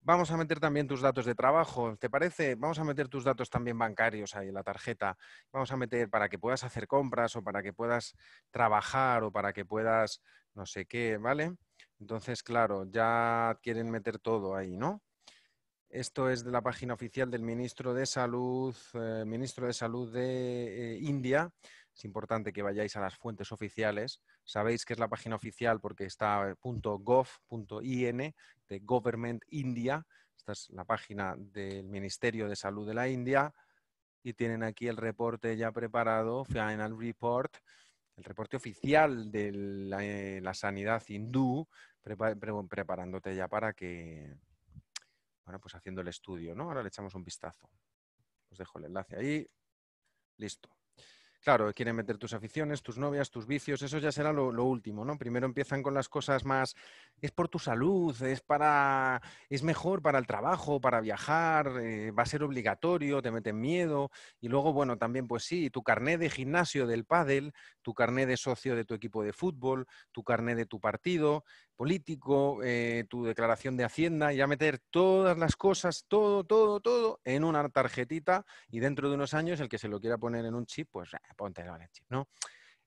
Speaker 1: vamos a meter también tus datos de trabajo, ¿te parece? Vamos a meter tus datos también bancarios ahí en la tarjeta, vamos a meter para que puedas hacer compras o para que puedas trabajar o para que puedas no sé qué, ¿vale? Entonces, claro, ya quieren meter todo ahí, ¿no? Esto es de la página oficial del ministro de Salud, eh, ministro de Salud de eh, India. Es importante que vayáis a las fuentes oficiales. Sabéis que es la página oficial porque está eh, .gov.in de Government India. Esta es la página del Ministerio de Salud de la India. Y tienen aquí el reporte ya preparado, Final Report, el reporte oficial de la, sanidad hindú, preparándote ya para que bueno, pues haciendo el estudio, ¿no? Ahora le echamos un vistazo. Os dejo el enlace ahí. Listo. Claro, quieren meter tus aficiones, tus novias, tus vicios, eso ya será lo, último, ¿no? Primero empiezan con las cosas más, es por tu salud, es para, es mejor para el trabajo, para viajar, eh, va a ser obligatorio, te meten miedo y luego, bueno, también pues sí, tu carné de gimnasio del pádel, tu carné de socio de tu equipo de fútbol, tu carné de tu partido, político, eh, tu declaración de Hacienda, y meter todas las cosas, todo, todo, todo, en una tarjetita y dentro de unos años el que se lo quiera poner en un chip, pues eh, ponte en el chip, ¿no?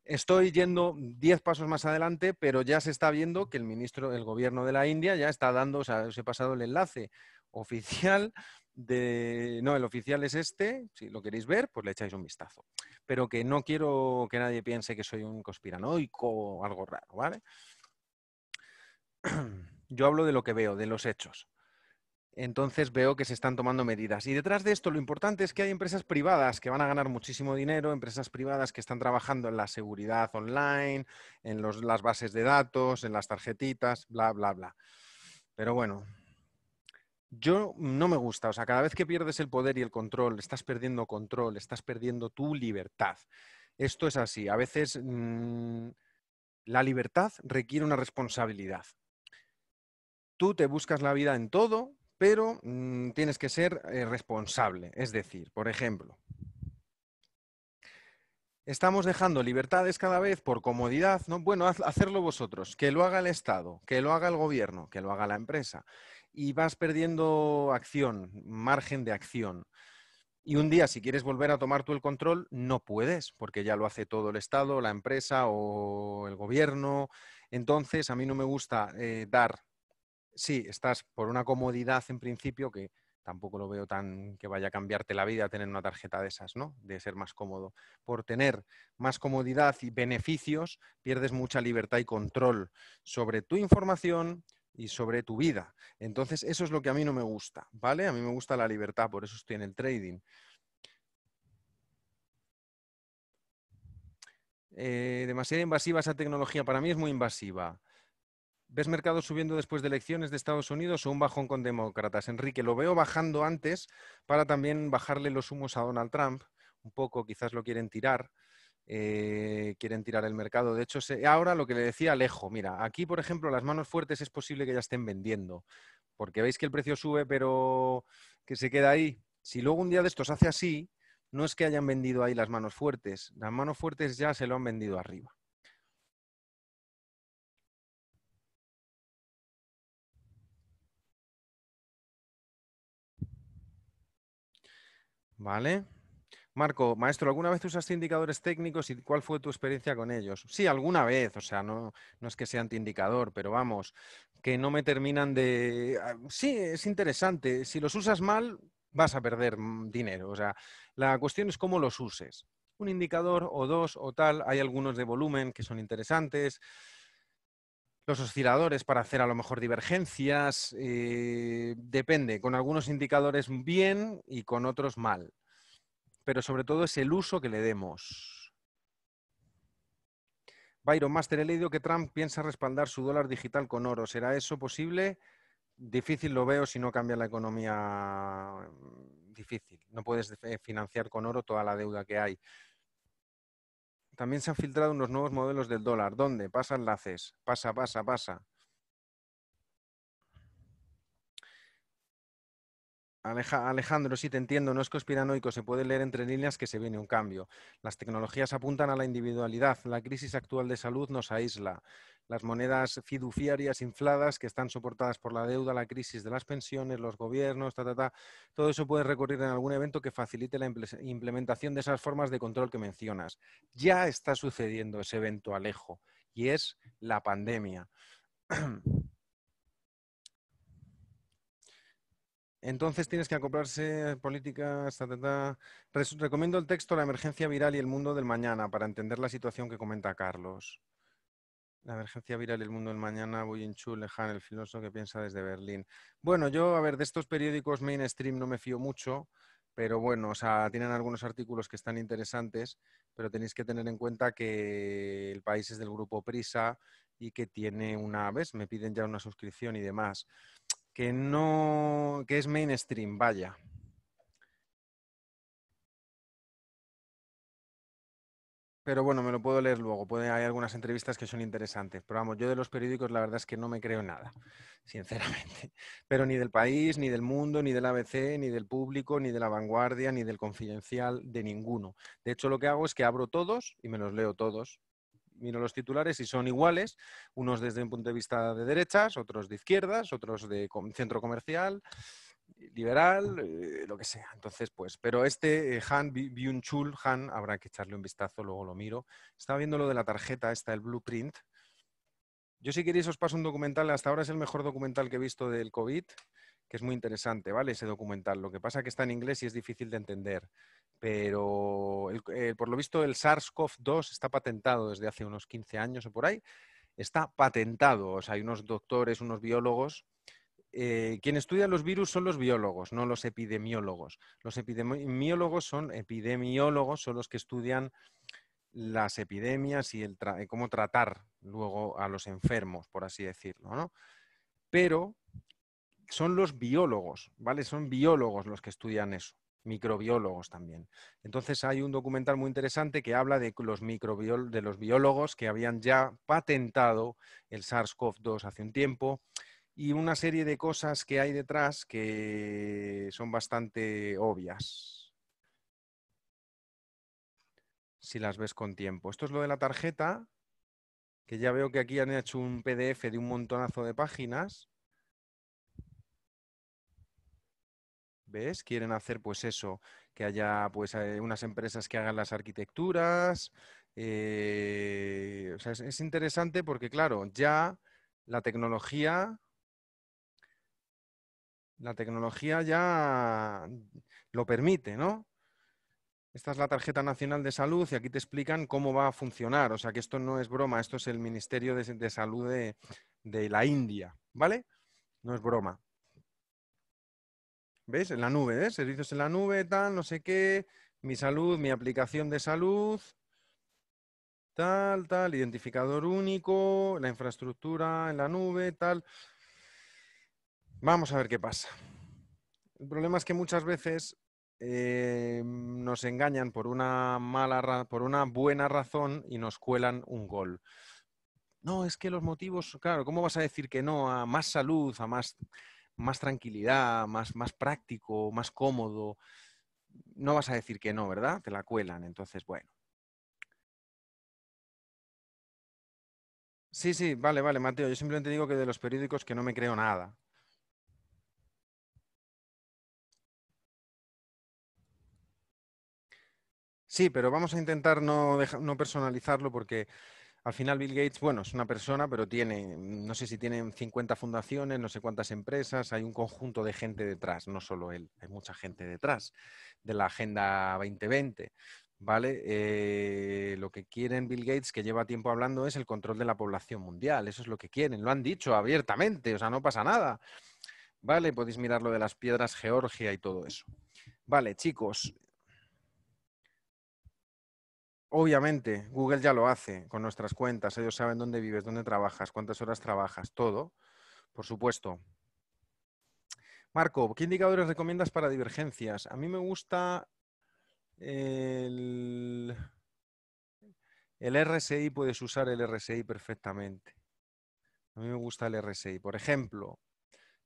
Speaker 1: Estoy yendo diez pasos más adelante, pero ya se está viendo que el ministro el gobierno de la India ya está dando, o sea, os he pasado el enlace oficial de... No, el oficial es este, si lo queréis ver, pues le echáis un vistazo. Pero que no quiero que nadie piense que soy un conspiranoico o algo raro, ¿vale? yo hablo de lo que veo, de los hechos. Entonces veo que se están tomando medidas. Y detrás de esto, lo importante es que hay empresas privadas que van a ganar muchísimo dinero, empresas privadas que están trabajando en la seguridad online, en las bases de datos, en las tarjetitas, bla, bla, bla. Pero bueno, yo no me gusta. O sea, cada vez que pierdes el poder y el control, estás perdiendo control, estás perdiendo tu libertad. Esto es así. A veces mm, la libertad requiere una responsabilidad tú te buscas la vida en todo, pero mm, tienes que ser eh, responsable. Es decir, por ejemplo, estamos dejando libertades cada vez por comodidad, Bueno, hacerlo vosotros, que lo haga el Estado, que lo haga el gobierno, que lo haga la empresa. Y vas perdiendo acción, margen de acción. Y un día, si quieres volver a tomar tú el control, no puedes, porque ya lo hace todo el Estado, la empresa o el gobierno. Entonces, a mí no me gusta eh, dar sí, estás por una comodidad en principio que tampoco lo veo tan que vaya a cambiarte la vida tener una tarjeta de esas, ¿no? De ser más cómodo. Por tener más comodidad y beneficios, pierdes mucha libertad y control sobre tu información y sobre tu vida. Entonces, eso es lo que a mí no me gusta, ¿vale? A mí me gusta la libertad, por eso estoy en el trading. Eh, demasiado invasiva esa tecnología para mí es muy invasiva. ¿Ves mercado subiendo después de elecciones de Estados Unidos o un bajón con demócratas? Enrique, lo veo bajando antes para también bajarle los humos a Donald Trump. Un poco, quizás lo quieren tirar. Eh, quieren tirar el mercado. De hecho, ahora lo que le decía Alejo, mira, aquí, por ejemplo, las manos fuertes es posible que ya estén vendiendo, porque veis que el precio sube, pero que se queda ahí. Si luego un día de estos hace así, no es que hayan vendido ahí las manos fuertes, las manos fuertes ya se lo han vendido arriba. Vale. Marco, maestro, ¿alguna vez usaste indicadores técnicos y cuál fue tu experiencia con ellos? Sí, alguna vez, o sea, no, no es que sea indicador, pero vamos, que no me terminan de... Ah, sí, es interesante, si los usas mal vas a perder mm, dinero, o sea, la cuestión es cómo los uses. Un indicador o dos o tal, hay algunos de volumen que son interesantes, los osciladores para hacer a lo mejor divergencias, eh, depende, con algunos indicadores bien y con otros mal. Pero sobre todo es el uso que le demos. Byron Master, he leído que Trump piensa respaldar su dólar digital con oro. ¿Será eso posible? Difícil lo veo si no cambia la economía. Mm, difícil. No puedes eh, financiar con oro toda la deuda que hay. También se han filtrado unos nuevos modelos del dólar, ¿Dónde? pasa enlaces, pasa, pasa, pasa. Alejandro, sí te entiendo, no es conspiranoico, se puede leer entre líneas que se viene un cambio. Las tecnologías apuntan a la individualidad, la crisis actual de salud nos aísla. Las monedas fiduciarias infladas que están soportadas por la deuda, la crisis de las pensiones, los gobiernos, ta, ta, ta, todo eso puede recurrir en algún evento que facilite la implementación de esas formas de control que mencionas. Ya está sucediendo ese evento, Alejo, y es la pandemia. Entonces tienes que acoplarse políticas. Recomiendo el texto La emergencia viral y el mundo del mañana para entender la situación que comenta Carlos. La emergencia viral y el mundo del mañana, chu Lehan, el filósofo que piensa desde Berlín. Bueno, yo, a ver, de estos periódicos mainstream no me fío mucho, pero bueno, o sea, tienen algunos artículos que están interesantes, pero tenéis que tener en cuenta que el país es del grupo Prisa y que tiene una, vez Me piden ya una suscripción y demás que no, que es mainstream, vaya. Pero bueno, me lo puedo leer luego. hay algunas entrevistas que son interesantes. Pero vamos, yo de los periódicos la verdad es que no me creo nada, sinceramente. Pero ni del país, ni del mundo, ni del ABC, ni del público, ni de la vanguardia, ni del confidencial, de ninguno. De hecho, lo que hago es que abro todos y me los leo todos miro los titulares y son iguales, unos desde un punto de vista de derechas, otros de izquierdas, otros de centro comercial, liberal, eh, lo que sea. Entonces, pues, pero este eh, Han Byung-Chul, Han, habrá que echarle un vistazo, luego lo miro. Estaba viendo lo de la tarjeta, está el blueprint. Yo si queréis os paso un documental, hasta ahora es el mejor documental que he visto del COVID que es muy interesante, ¿vale? Ese documental. Lo que pasa es que está en inglés y es difícil de entender. Pero eh, por lo visto el SARS-CoV-2 está patentado desde hace unos 15 años o por ahí. Está patentado. O sea, hay unos doctores, unos biólogos eh, quien estudia los virus son los biólogos, no los epidemiólogos. Los epidemiólogos son epidemiólogos, son los que estudian las epidemias y eh, cómo tratar luego a los enfermos, por así decirlo. Pero son los biólogos, ¿vale? Son biólogos los que estudian eso, microbiólogos también. Entonces hay un documental muy interesante que habla de los, de los biólogos que habían ya patentado el SARS-CoV-2 hace un tiempo y una serie de cosas que hay detrás que son bastante obvias. Si las ves con tiempo. Esto es lo de la tarjeta, que ya veo que aquí han hecho un PDF de un montonazo de páginas. ¿Ves? Quieren hacer pues eso, que haya pues eh, unas empresas que hagan las arquitecturas. Eh, es, interesante porque, claro, ya la tecnología, la tecnología ya lo permite, ¿no? Esta es la tarjeta nacional de salud y aquí te explican cómo va a funcionar. O sea que esto no es broma, esto es el Ministerio de, Salud de la India, ¿vale? No es broma. ¿Veis? En la nube, ¿eh? Servicios en la nube, tal, no sé qué, mi salud, mi aplicación de salud, tal, tal, identificador único, la infraestructura en la nube, tal. Vamos a ver qué pasa. El problema es que muchas veces eh, nos engañan por una mala, por una buena razón y nos cuelan un gol. No, es que los motivos, claro, ¿cómo vas a decir que no a más salud, a más? más tranquilidad, más, más práctico, más cómodo, no vas a decir que no, ¿verdad? Te la cuelan, entonces, bueno. Sí, sí, vale, vale, Mateo. Yo simplemente digo que de los periódicos que no me creo nada. Sí, pero vamos a intentar no, no personalizarlo porque al final Bill Gates, bueno, es una persona, pero tiene, mm, no sé si tienen 50 fundaciones, no sé cuántas empresas, hay un conjunto de gente detrás, no solo él, hay mucha gente detrás de la Agenda 2020. ¿Vale? Eh, lo que quieren Bill Gates, que lleva tiempo hablando, es el control de la población mundial. Eso es lo que quieren. Lo han dicho abiertamente, o sea, no pasa nada. ¿Vale? Podéis mirar lo de las piedras, Georgia y todo eso. Vale, chicos, Obviamente, Google ya lo hace con nuestras cuentas. Ellos saben dónde vives, dónde trabajas, cuántas horas trabajas, todo, por supuesto. Marco, ¿qué indicadores recomiendas para divergencias? A mí me gusta el, RSI, puedes usar el RSI perfectamente. A mí me gusta el RSI. Por ejemplo,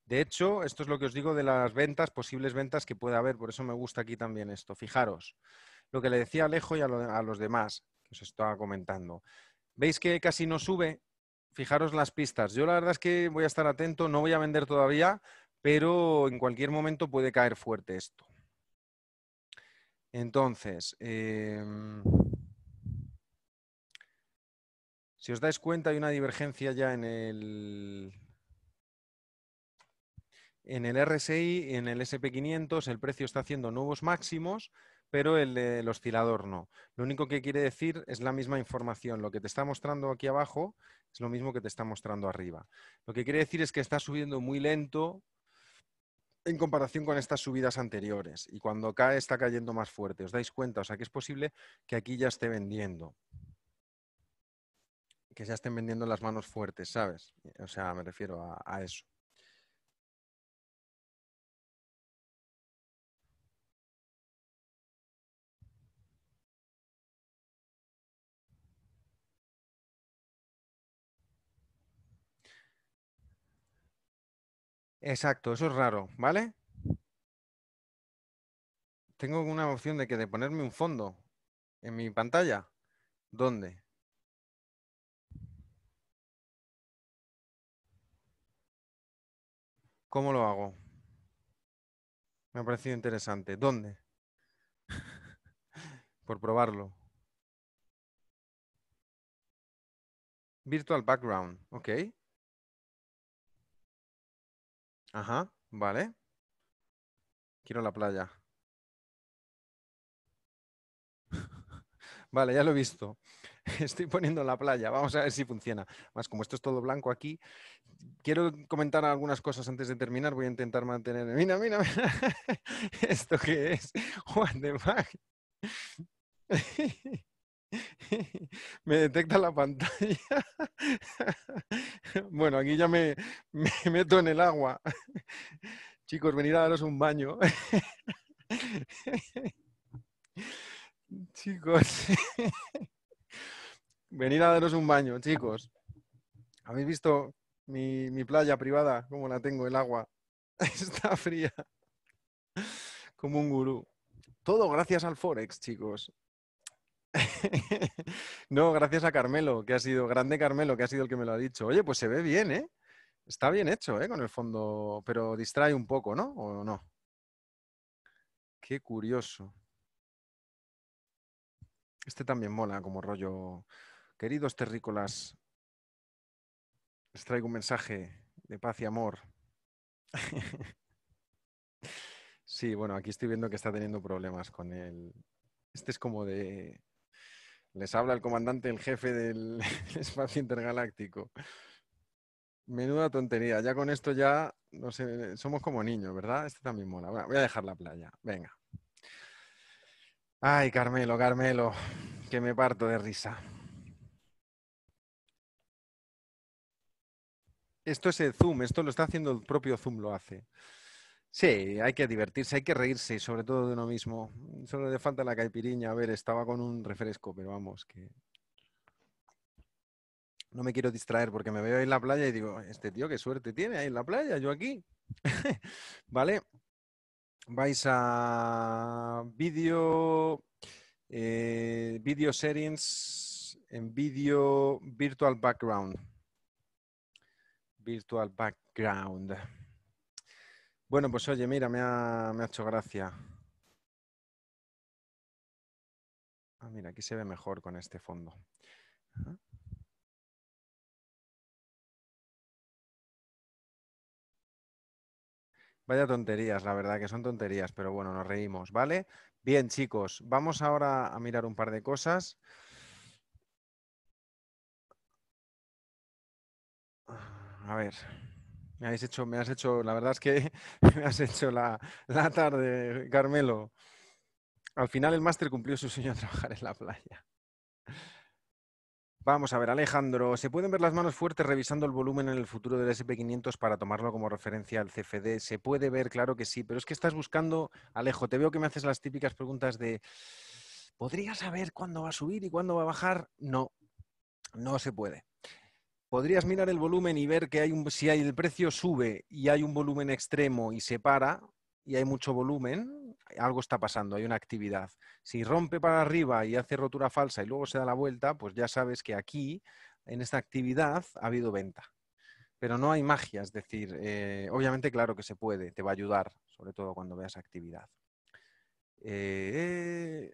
Speaker 1: de hecho, esto es lo que os digo de las ventas, posibles ventas que pueda haber. Por eso me gusta aquí también esto. Fijaros, lo que le decía Alejo y a, los demás que os estaba comentando. ¿Veis que casi no sube? Fijaros las pistas. Yo la verdad es que voy a estar atento, no voy a vender todavía, pero en cualquier momento puede caer fuerte esto. Entonces, em, si os dais cuenta, hay una divergencia ya en el, en el RSI, en el SP500, el precio está haciendo nuevos máximos pero el, oscilador no. Lo único que quiere decir es la misma información. Lo que te está mostrando aquí abajo es lo mismo que te está mostrando arriba. Lo que quiere decir es que está subiendo muy lento en comparación con estas subidas anteriores. Y cuando cae, está cayendo más fuerte. ¿Os dais cuenta? O sea, que es posible que aquí ya esté vendiendo. Que ya estén vendiendo las manos fuertes, ¿sabes? O sea, me refiero a eso. Exacto, eso es raro, ¿vale? Tengo una opción de que de ponerme un fondo en mi pantalla. ¿Dónde?
Speaker 2: ¿Cómo lo hago? Me ha parecido interesante. ¿Dónde? Por probarlo. Virtual background, ok. Ajá, vale.
Speaker 1: Quiero la playa. Vale, ya lo he visto. Estoy poniendo la playa. Vamos a ver si funciona. Más como esto es todo blanco aquí, quiero comentar algunas cosas antes de terminar. Voy a intentar mantener. Mira, mira, mira. ¿Esto qué es? Juan de Mag. me detecta la pantalla. bueno, aquí ya me, me, meto en el agua. Chicos, venid a daros un baño. chicos, venid a daros un baño, chicos. ¿Habéis visto mi, mi playa privada? ¿Cómo la tengo? El agua está fría. Como un gurú. Todo gracias al Forex, chicos. no, gracias a Carmelo, que ha sido, grande Carmelo, que ha sido el que me lo ha dicho. Oye, pues se ve bien, ¿eh? Está bien hecho, ¿eh? Con el fondo, pero distrae un poco, ¿no? ¿O no? Qué curioso. Este también mola como rollo. Queridos terrícolas, les traigo un mensaje de paz y amor. sí, bueno, aquí estoy viendo que está teniendo problemas con el... Este es como de les habla el comandante, el jefe del espacio intergaláctico. Menuda tontería. Ya con esto ya, somos como niños, ¿verdad? Este también mola. Bueno, voy a dejar la playa. Venga. Ay, Carmelo, Carmelo, que me parto de risa. Esto es el Zoom, esto lo está haciendo el propio Zoom, lo hace. Sí, hay que divertirse, hay que reírse, sobre todo de uno mismo. Mm, solo le falta la caipiriña. A ver, estaba con un refresco, pero vamos, que. No me quiero distraer porque me veo ahí en la playa y digo, este tío qué suerte tiene ahí en la playa, yo aquí. ¿Vale? Vais a vídeo, eh, video settings, en vídeo virtual background. Virtual background. Bueno, pues oye, mira, me ha, hecho gracia. Ah, mira, aquí se ve mejor con este fondo. Vaya tonterías, la verdad que son tonterías, pero bueno, nos reímos, ¿vale? Bien, chicos, vamos ahora a mirar un par de cosas. A ver. Me, hecho, has hecho, la verdad es que me has hecho la, la tarde, Carmelo. Al final el máster cumplió su sueño de trabajar en la playa. Vamos a ver, Alejandro, ¿se pueden ver las manos fuertes revisando el volumen en el futuro del SP500 para tomarlo como referencia al CFD? Se puede ver, claro que sí, pero es que estás buscando, Alejo, te veo que me haces las típicas preguntas de, ¿podría saber cuándo va a subir y cuándo va a bajar? No, no se puede podrías mirar el volumen y ver que hay un, si hay, el precio sube y hay un volumen extremo y se para y hay mucho volumen, algo está pasando, hay una actividad. Si rompe para arriba y hace rotura falsa y luego se da la vuelta, pues ya sabes que aquí, en esta actividad, ha habido venta. Pero no hay magia, es decir, eh, obviamente claro que se puede, te va a ayudar, sobre todo cuando veas actividad. Eh,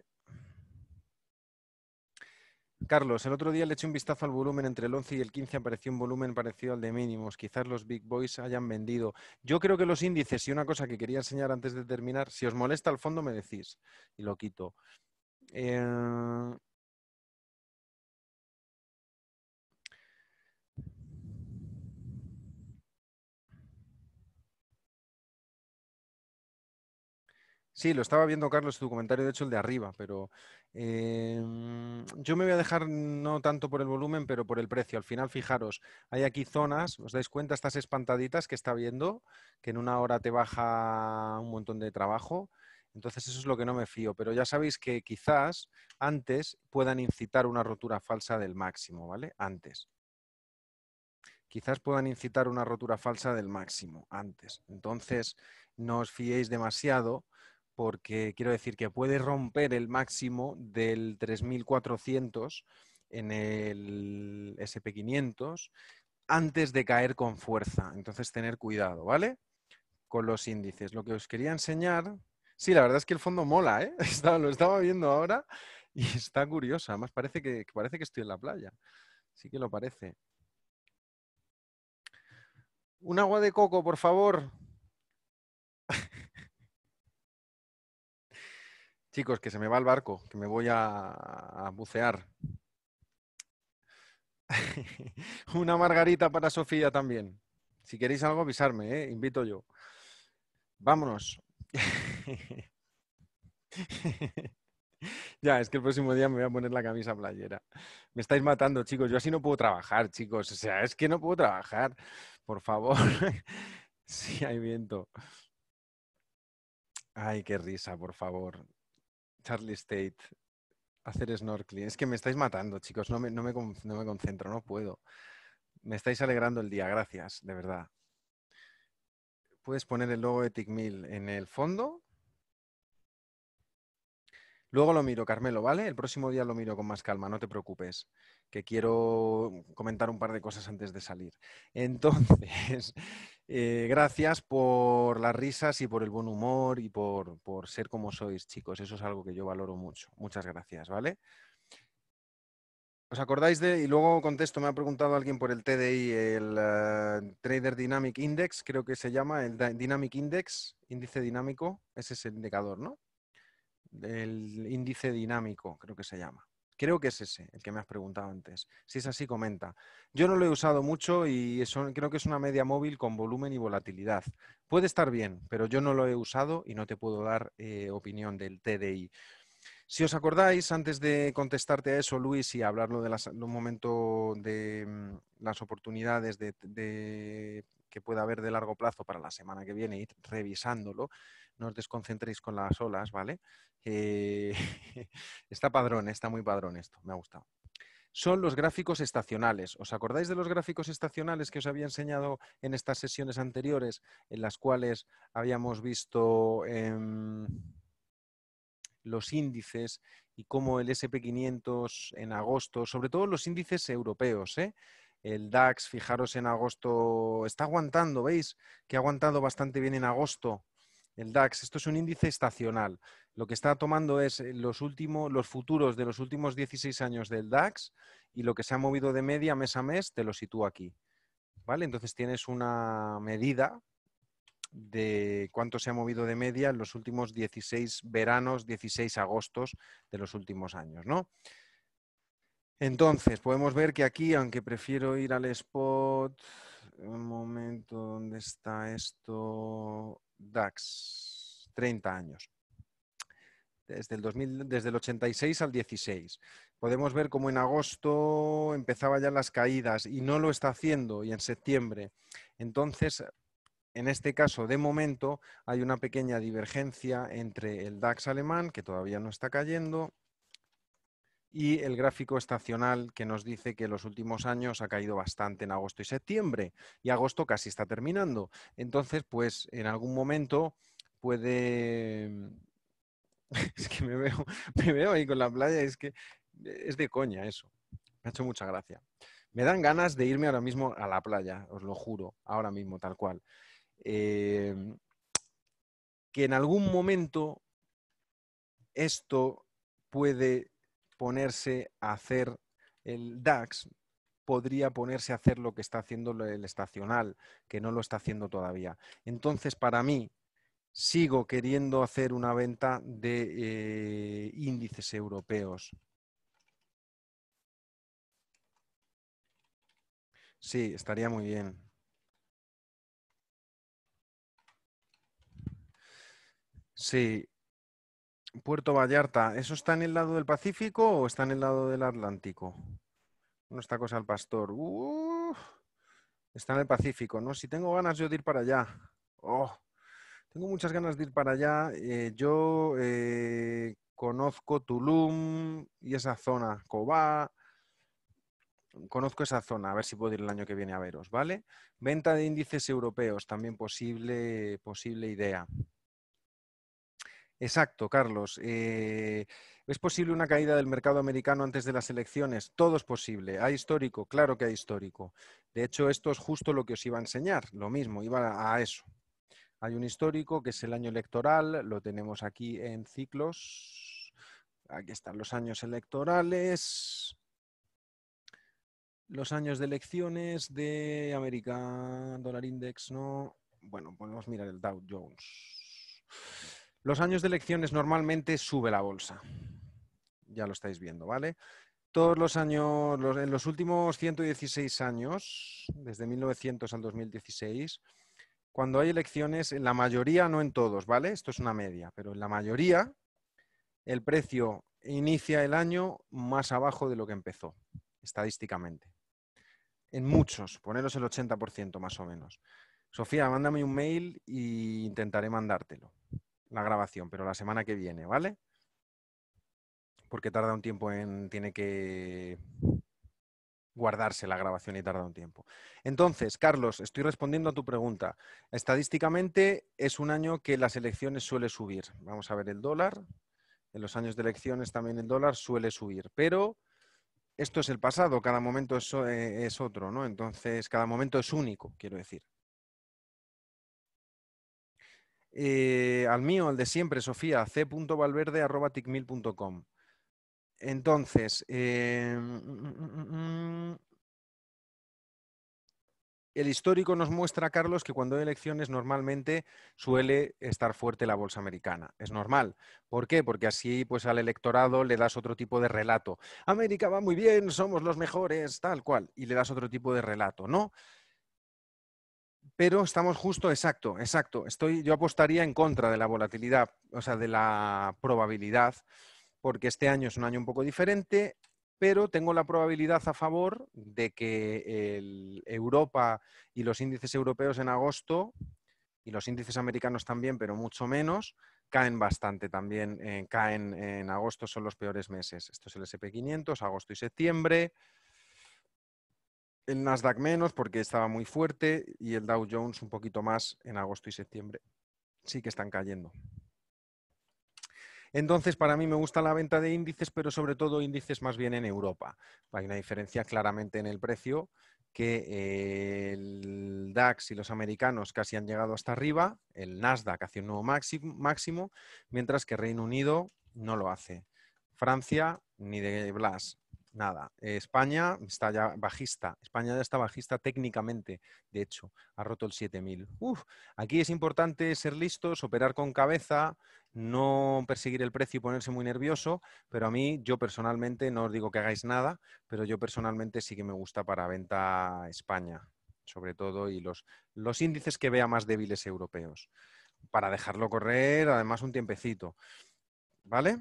Speaker 1: Carlos, el otro día le eché un vistazo al volumen, entre el 11 y el 15 apareció un volumen parecido al de mínimos, quizás los big boys hayan vendido. Yo creo que los índices, y una cosa que quería enseñar antes de terminar, si os molesta al fondo me decís y lo quito. Eh, Sí, lo estaba viendo, Carlos, tu comentario, de hecho, el de arriba, pero em, yo me voy a dejar no tanto por el volumen, pero por el precio. Al final, fijaros, hay aquí zonas, os dais cuenta, estas espantaditas que está viendo, que en una hora te baja un montón de trabajo. Entonces, eso es lo que no me fío, pero ya sabéis que quizás antes puedan incitar una rotura falsa del máximo, ¿vale? Antes quizás puedan incitar una rotura falsa del máximo antes. Entonces, no os fiéis demasiado porque quiero decir que puede romper el máximo del 3400 en el SP500 antes de caer con fuerza. Entonces, tener cuidado, ¿vale? Con los índices. Lo que os quería enseñar. Sí, la verdad es que el fondo mola, ¿eh? lo estaba viendo ahora y está curiosa. Además, parece que, parece que estoy en la playa. Sí que lo parece. Un agua de coco, por favor. Chicos, que se me va el barco, que me voy a, bucear. Una margarita para Sofía también. Si queréis algo, avisarme, ¿eh? invito yo. Vámonos. ya, es que el próximo día me voy a poner la camisa playera. Me estáis matando, chicos. Yo así no puedo trabajar, chicos. O sea, es que no puedo trabajar. Por favor. sí, hay viento. Ay, qué risa, por favor. Charlie State, hacer snorkeling. Es que me estáis matando, chicos. No me, no, me, concentro, no puedo. Me estáis alegrando el día, gracias, de verdad. Puedes poner el logo de TICMIL en el fondo Luego lo miro, Carmelo, ¿vale? El próximo día lo miro con más calma, no te preocupes, que quiero comentar un par de cosas antes de salir. Entonces, eh, gracias por las risas y por el buen humor y por, por ser como sois, chicos. Eso es algo que yo valoro mucho. Muchas gracias, ¿vale? ¿Os acordáis de, y luego contesto, me ha preguntado alguien por el TDI, el eh, Trader Dynamic Index, creo que se llama, el Dynamic Index, índice dinámico, ese es el indicador, ¿no? el índice dinámico, creo que se llama. Creo que es ese, el que me has preguntado antes. Si es así, comenta. Yo no lo he usado mucho y eso, creo que es una media móvil con volumen y volatilidad. Puede estar bien, pero yo no lo he usado y no te puedo dar eh, opinión del TDI. Si os acordáis, antes de contestarte a eso, Luis, y hablarlo de, un momento de mm, las oportunidades de, de, que pueda haber de largo plazo para la semana que viene, ir revisándolo, no os desconcentréis con las olas, ¿vale? Eh, está padrón, está muy padrón esto, me ha gustado. Son los gráficos estacionales. ¿Os acordáis de los gráficos estacionales que os había enseñado en estas sesiones anteriores, en las cuales habíamos visto em, los índices y cómo el SP500 en agosto, sobre todo los índices europeos, ¿eh? El DAX, fijaros en agosto, está aguantando, ¿veis? Que ha aguantado bastante bien en agosto, el DAX, esto es un índice estacional. Lo que está tomando es eh, los, últimos, los futuros de los últimos 16 años del DAX y lo que se ha movido de media mes a mes te lo sitúa aquí. ¿Vale? Entonces tienes una medida de cuánto se ha movido de media en los últimos 16 veranos, 16 agostos de los últimos años, ¿no? Entonces, podemos ver que aquí, aunque prefiero ir al spot, un momento, ¿dónde está esto? DAX, 30 años. Desde el, desde el 86 al 16. Podemos ver cómo en agosto empezaba ya las caídas y no lo está haciendo y en septiembre. Entonces, en este caso, de momento, hay una pequeña divergencia entre el DAX alemán, que todavía no está cayendo, y el gráfico estacional que nos dice que los últimos años ha caído bastante en agosto y septiembre y agosto casi está terminando. Entonces, pues en algún momento puede... Mm, es que me veo, me veo ahí con la playa, y es que eh, es de coña eso. Me ha hecho mucha gracia. Me dan ganas de irme ahora mismo a la playa, os lo juro, ahora mismo, tal cual. Em, que en algún momento esto puede ponerse a hacer el DAX, podría ponerse a hacer lo que está haciendo el estacional, que no lo está haciendo todavía. Entonces, para mí, sigo queriendo hacer una venta de eh, índices europeos. Sí, estaría muy bien. Sí, Puerto Vallarta, ¿eso está en el lado del Pacífico o está en el lado del Atlántico? No está cosa al pastor. está en el Pacífico, ¿no? Si tengo ganas yo de ir para allá. Oh, tengo muchas ganas de ir para allá. Eh, yo eh, conozco Tulum y esa zona, Cobá. Conozco esa zona, a ver si puedo ir el año que viene a veros, ¿vale? Venta de índices europeos, también posible, posible idea. Exacto, Carlos. Eh, ¿Es posible una caída del mercado americano antes de las elecciones? Todo es posible. ¿Hay histórico? Claro que hay histórico. De hecho, esto es justo lo que os iba a enseñar. Lo mismo, iba a eso. Hay un histórico que es el año electoral, lo tenemos aquí en ciclos. Aquí están los años electorales, los años de elecciones de American Dollar index, no. Bueno, podemos mirar el Dow Jones. Los años de elecciones normalmente sube la bolsa. Ya lo estáis viendo, ¿vale? Todos los años, en los últimos 116 años, desde 1900 al 2016, cuando hay elecciones, en la mayoría, no en todos, ¿vale? Esto es una media, pero en la mayoría el precio inicia el año más abajo de lo que empezó, estadísticamente. En muchos, poneros el 80% más o menos. Sofía, mándame un mail e intentaré mandártelo la grabación, pero la semana que viene, ¿vale? Porque tarda un tiempo en. Tiene que guardarse la grabación y tarda un tiempo. Entonces, Carlos, estoy respondiendo a tu pregunta. Estadísticamente es un año que las elecciones suele subir. Vamos a ver el dólar. En los años de elecciones también el dólar suele subir, pero esto es el pasado, cada momento es, eh, es otro, ¿no? Entonces, cada momento es único, quiero decir. Eh, al mío, al de siempre, Sofía, c.valverde.com Entonces, eh, mm, mm, mm, el histórico nos muestra, Carlos, que cuando hay elecciones normalmente suele estar fuerte la bolsa americana. Es normal. ¿Por qué? Porque así pues, al electorado le das otro tipo de relato. América va muy bien, somos los mejores, tal cual. Y le das otro tipo de relato, ¿no? pero estamos justo, exacto, exacto. Estoy, yo apostaría en contra de la volatilidad, o sea, de la probabilidad, porque este año es un año un poco diferente, pero tengo la probabilidad a favor de que Europa y los índices europeos en agosto, y los índices americanos también, pero mucho menos, caen bastante también, eh, caen en agosto, son los peores meses. Esto es el SP500, agosto y septiembre el Nasdaq menos porque estaba muy fuerte y el Dow Jones un poquito más en agosto y septiembre. Sí que están cayendo. Entonces, para mí me gusta la venta de índices, pero sobre todo índices más bien en Europa. Hay una diferencia claramente en el precio que eh, el DAX y los americanos casi han llegado hasta arriba, el Nasdaq hace un nuevo máximo, mientras que Reino Unido no lo hace. Francia ni de Blas nada. España está ya bajista. España ya está bajista técnicamente, de hecho, ha roto el 7000. Uf, aquí es importante ser listos, operar con cabeza, no perseguir el precio y ponerse muy nervioso, pero a mí, yo personalmente, no os digo que hagáis nada, pero yo personalmente sí que me gusta para venta España, sobre todo, y los, los índices que vea más débiles europeos, para dejarlo correr, además, un tiempecito. ¿Vale?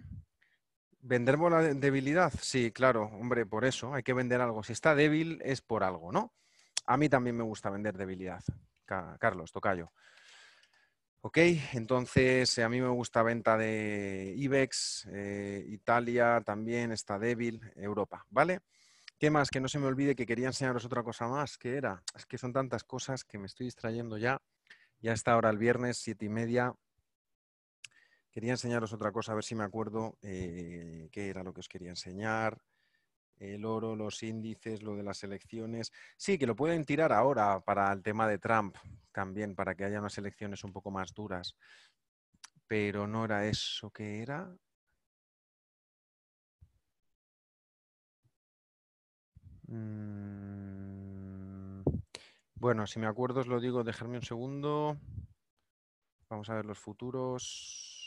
Speaker 1: ¿Venderme la debilidad? Sí, claro, hombre, por eso hay que vender algo. Si está débil es por algo, ¿no? A mí también me gusta vender debilidad, Carlos, tocayo. Ok, entonces eh, a mí me gusta venta de IBEX, eh, Italia también está débil, Europa, ¿vale? ¿Qué más? Que no se me olvide que quería enseñaros otra cosa más, que era, es que son tantas cosas que me estoy distrayendo ya. Ya está ahora el viernes, siete y media, Quería enseñaros otra cosa, a ver si me acuerdo eh, qué era lo que os quería enseñar. El oro, los índices, lo de las elecciones. Sí, que lo pueden tirar ahora para el tema de Trump también, para que haya unas elecciones un poco más duras. Pero no era eso que era. Mm, bueno, si me acuerdo os lo digo, dejadme un segundo. Vamos a ver los futuros.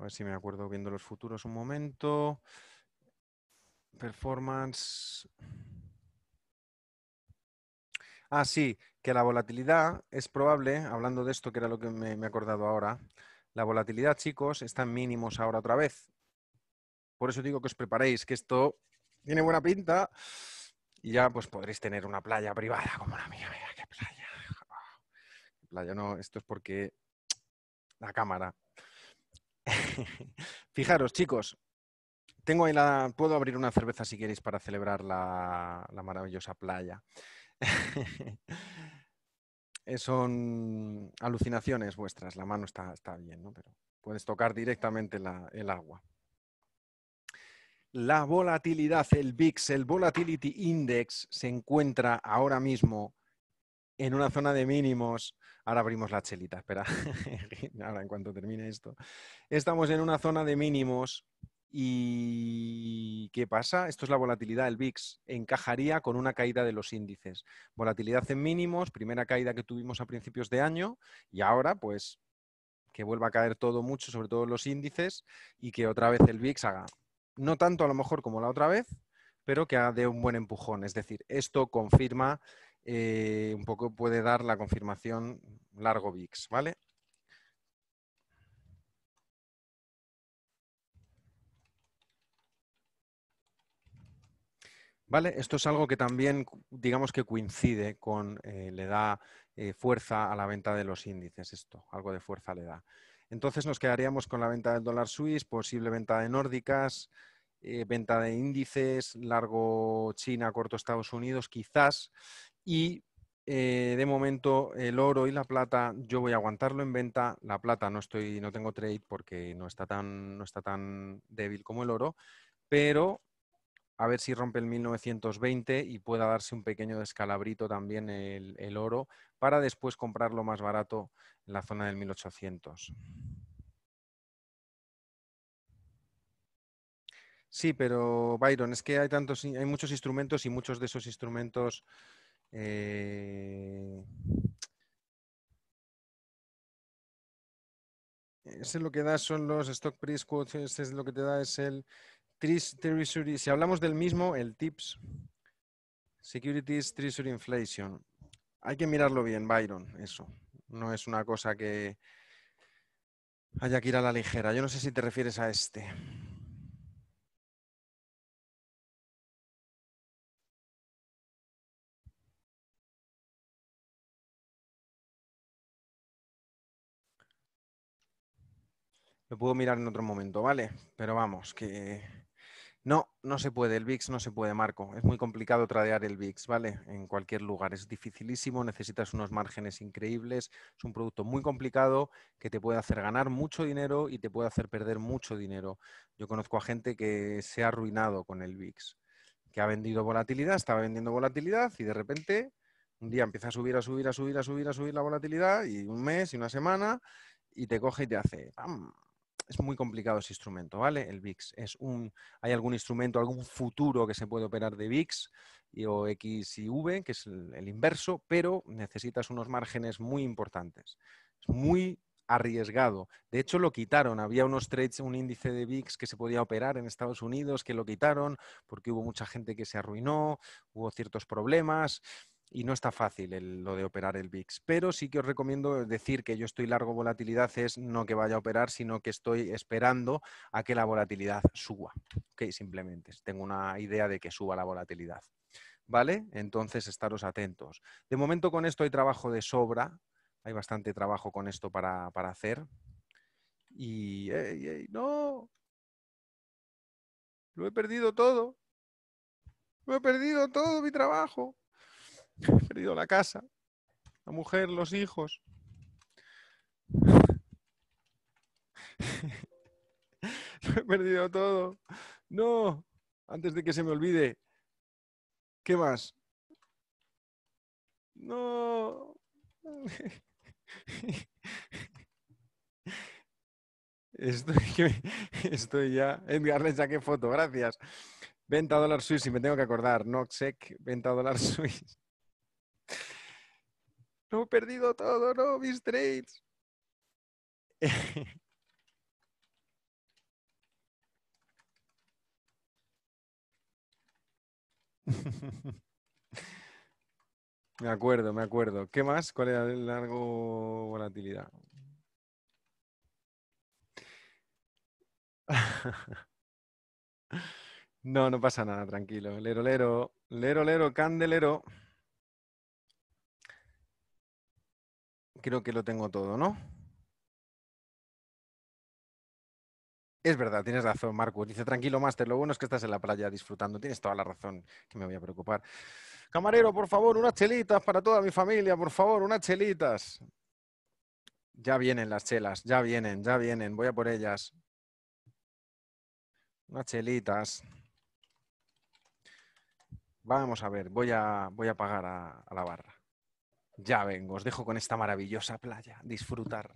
Speaker 1: A ver si me acuerdo viendo los futuros un momento. Performance. Ah, sí, que la volatilidad es probable, hablando de esto que era lo que me, he acordado ahora, la volatilidad, chicos, está en mínimos ahora otra vez. Por eso digo que os preparéis, que esto tiene buena pinta y ya pues podréis tener una playa privada como la mía. Mira, qué playa. Qué playa no, esto es porque la cámara Fijaros, chicos, tengo la. Puedo abrir una cerveza si queréis para celebrar la, maravillosa playa. Eh, son alucinaciones vuestras. La mano está, está bien, ¿no? Pero puedes tocar directamente el agua. La volatilidad, el VIX, el Volatility Index, se encuentra ahora mismo en una zona de mínimos. Ahora abrimos la chelita, espera. Ahora, en cuanto termine esto. Estamos en una zona de mínimos. ¿Y qué pasa? Esto es la volatilidad. del VIX encajaría con una caída de los índices. Volatilidad en mínimos, primera caída que tuvimos a principios de año y ahora pues que vuelva a caer todo mucho, sobre todo los índices, y que otra vez el VIX haga, no tanto a lo mejor como la otra vez, pero que dé un buen empujón. Es decir, esto confirma eh, un poco puede dar la confirmación largo VIX, ¿vale? ¿Vale? Esto es algo que también, digamos que coincide con, eh, le da eh, fuerza a la venta de los índices, esto, algo de fuerza le da. Entonces nos quedaríamos con la venta del dólar suizo, posible venta de nórdicas, venta de índices, largo China, corto Estados Unidos, quizás, y eh, de momento el oro y la plata yo voy a aguantarlo en venta. La plata no estoy, no tengo trade porque no está tan, débil como el oro, pero a ver si rompe el 1920 y pueda darse un pequeño descalabrito también el, oro para después comprarlo más barato en la zona del 1800. Sí, pero Byron, es que hay muchos instrumentos y muchos de esos instrumentos eh... es lo que da son los stock price quotes, ese es lo que te da es el Si hablamos del mismo, el TIPS, Securities Treasury Inflation. Hay que mirarlo bien, Byron, eso. No es una cosa que haya que ir a la ligera. Yo no sé si te refieres a este. Lo puedo mirar en otro momento, ¿vale? Pero vamos, que no, no se puede, el VIX no se puede, Marco. Es muy complicado tradear el VIX, ¿vale? En cualquier lugar. Es dificilísimo, necesitas unos márgenes increíbles. Es un producto muy complicado que te puede hacer ganar mucho dinero y te puede hacer perder mucho dinero. Yo conozco a gente que se ha arruinado con el VIX, que ha vendido volatilidad, estaba vendiendo volatilidad y de repente un día empieza a subir, a subir, a subir, a subir, a subir la volatilidad y un mes y una semana y te coge y te hace... ¡pam! es muy complicado ese instrumento, ¿vale? El VIX. Es un, ¿Hay algún instrumento, algún futuro que se puede operar de VIX y, o X y V, que es el, inverso, pero necesitas unos márgenes muy importantes. Es muy arriesgado. De hecho, lo quitaron. Había unos trades, un índice de VIX que se podía operar en Estados Unidos, que lo quitaron porque hubo mucha gente que se arruinó, hubo ciertos problemas y no está fácil lo de operar el VIX. Pero sí que os recomiendo decir que yo estoy largo volatilidad es no que vaya a operar, sino que estoy esperando a que la volatilidad suba. ¿ok? Simplemente tengo una idea de que suba la volatilidad. ¿Vale? Entonces, estaros atentos. De momento con esto hay trabajo de sobra. Hay bastante trabajo con esto para, para hacer. Y... ¡Ey, ey, no! Lo he perdido todo. Lo he perdido todo mi trabajo. He perdido la casa, la mujer, los hijos. he perdido todo. No, antes de que se me olvide. ¿Qué más? No. Estoy, estoy ya. Edgar, le saqué foto, gracias. Venta dólar suizo, si me tengo que acordar. Noxec, venta dólar suizo. No, he perdido todo, no, mis trades. Me acuerdo, me acuerdo. ¿Qué más? ¿Cuál era el largo volatilidad? No, no pasa nada, tranquilo. Lero, lero, lero, lero, candelero. Creo que lo tengo todo, ¿no? Es verdad, tienes razón, Marcus. Dice, tranquilo, máster, lo bueno es que estás en la playa disfrutando. Tienes toda la razón, que me voy a preocupar. Camarero, por favor, unas chelitas para toda mi familia, por favor, unas chelitas. Ya vienen las chelas, ya vienen, ya vienen, voy a por ellas. Unas chelitas. Vamos a ver, voy a, voy a pagar a la barra. Ya vengo, os dejo con esta maravillosa playa. Disfrutar.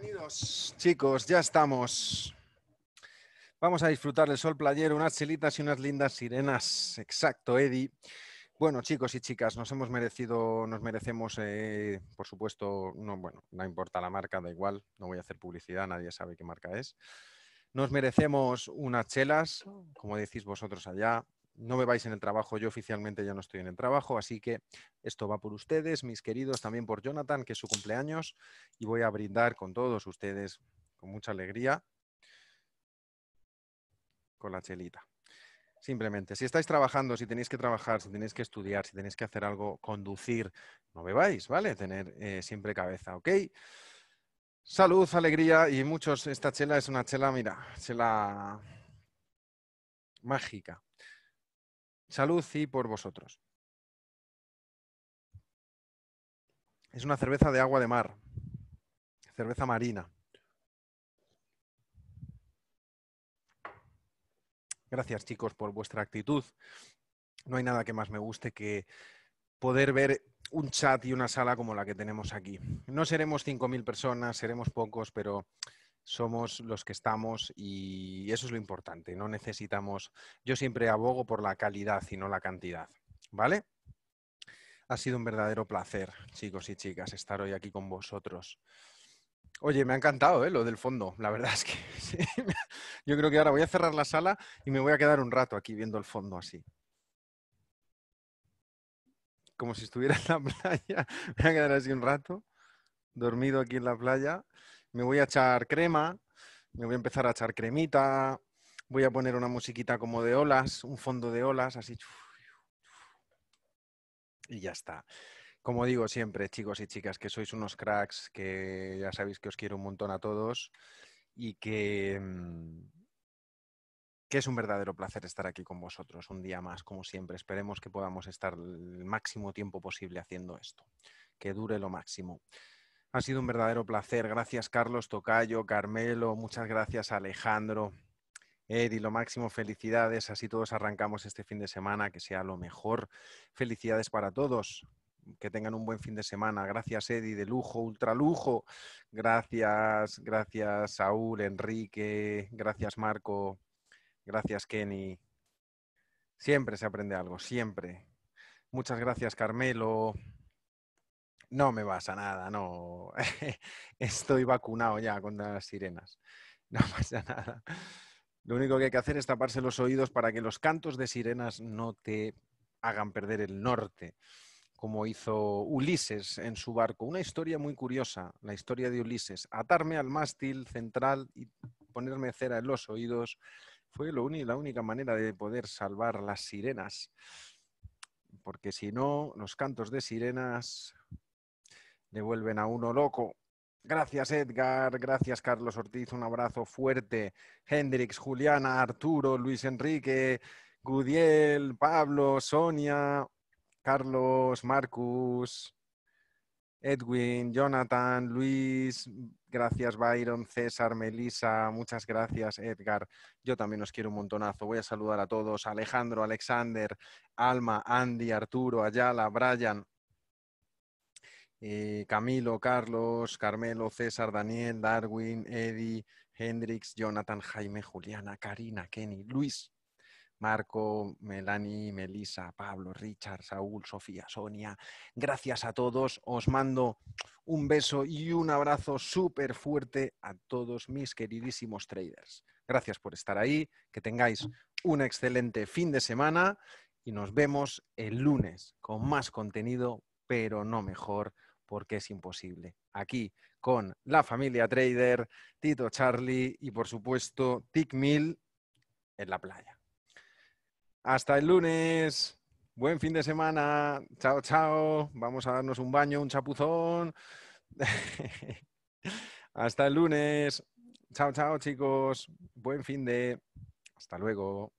Speaker 1: Bienvenidos, chicos, ya estamos. Vamos a disfrutar del sol playero, unas chelitas y unas lindas sirenas. Exacto, Eddie. Bueno, chicos y chicas, nos hemos merecido, nos merecemos, eh, por supuesto, no, bueno, no importa la marca, da igual, no voy a hacer publicidad, nadie sabe qué marca es. Nos merecemos unas chelas, como decís vosotros allá, no me vais en el trabajo, yo oficialmente ya no estoy en el trabajo, así que esto va por ustedes, mis queridos, también por Jonathan, que es su cumpleaños, y voy a brindar con todos ustedes con mucha alegría con la chelita. Simplemente, si estáis trabajando, si tenéis que trabajar, si tenéis que estudiar, si tenéis que hacer algo, conducir, no bebáis, ¿vale? Tener eh, siempre cabeza, ¿ok? Salud, alegría y muchos. Esta chela es una chela, mira, chela mágica
Speaker 2: salud y por vosotros.
Speaker 1: Es una cerveza de agua de mar, cerveza marina. Gracias chicos por vuestra actitud. No hay nada que más me guste que poder ver un chat y una sala como la que tenemos aquí. No seremos 5.000 personas, seremos pocos, pero somos los que estamos y eso es lo importante. No necesitamos, yo siempre abogo por la calidad y no la cantidad, ¿vale? Ha sido un verdadero placer, chicos y chicas, estar hoy aquí con vosotros. Oye, me ha encantado ¿eh? lo del fondo. La verdad es que yo creo que ahora voy a cerrar la sala y me voy a quedar un rato aquí viendo el fondo así. Como si estuviera en la playa. Me voy a quedar así un rato, dormido aquí en la playa me voy a echar crema, me voy a empezar a echar cremita, voy a poner una musiquita como de olas, un fondo de olas, así. Y ya está. Como digo siempre, chicos y chicas, que sois unos cracks, que ya sabéis que os quiero un montón a todos y mm, que, es un verdadero placer estar aquí con vosotros un día más, como siempre. Esperemos que podamos estar el máximo tiempo posible haciendo esto, que dure lo máximo. Ha sido un verdadero placer. Gracias, Carlos Tocayo, Carmelo, muchas gracias, Alejandro. Edi. lo máximo, felicidades. Así todos arrancamos este fin de semana, que sea lo mejor. Felicidades para todos. Que tengan un buen fin de semana. Gracias, Edi, de lujo, ultralujo. Gracias, gracias, Saúl, Enrique. Gracias, Marco. Gracias, Kenny. Siempre se aprende algo, siempre. Muchas gracias, Carmelo. No me pasa nada, no. Estoy vacunado ya contra las sirenas. No pasa nada. Lo único que hay que hacer es taparse los oídos para que los cantos de sirenas no te hagan perder el norte, como hizo Ulises en su barco. Una historia muy curiosa, la historia de Ulises. Atarme al mástil central y ponerme cera en los oídos fue la única manera de poder salvar las sirenas, porque si no, los cantos de sirenas le vuelven a uno loco. Gracias Edgar, gracias Carlos Ortiz, un abrazo fuerte. Hendrix, Juliana, Arturo, Luis Enrique, Gudiel, Pablo, Sonia, Carlos, Marcus, Edwin, Jonathan, Luis, gracias Byron, César, Melisa, muchas gracias Edgar. Yo también os quiero un montonazo. Voy a saludar a todos, Alejandro, Alexander, Alma, Andy, Arturo, Ayala, Brian, eh, Camilo, Carlos, Carmelo, César, Daniel, Darwin, Eddie, Hendrix, Jonathan, Jaime, Juliana, Karina, Kenny, Luis, Marco, Melanie, Melisa, Pablo, Richard, Saúl, Sofía, Sonia. Gracias a todos. Os mando un beso y un abrazo súper fuerte a todos mis queridísimos traders. Gracias por estar ahí. Que tengáis un excelente fin de semana y nos vemos el lunes con más contenido, pero no mejor porque es imposible. Aquí con la familia Trader, Tito Charlie y por supuesto Tic Mill en la playa. Hasta el lunes. Buen fin de semana. Chao, chao. Vamos a darnos un baño, un chapuzón. Hasta el lunes. Chao, chao, chicos. Buen fin de. Hasta luego.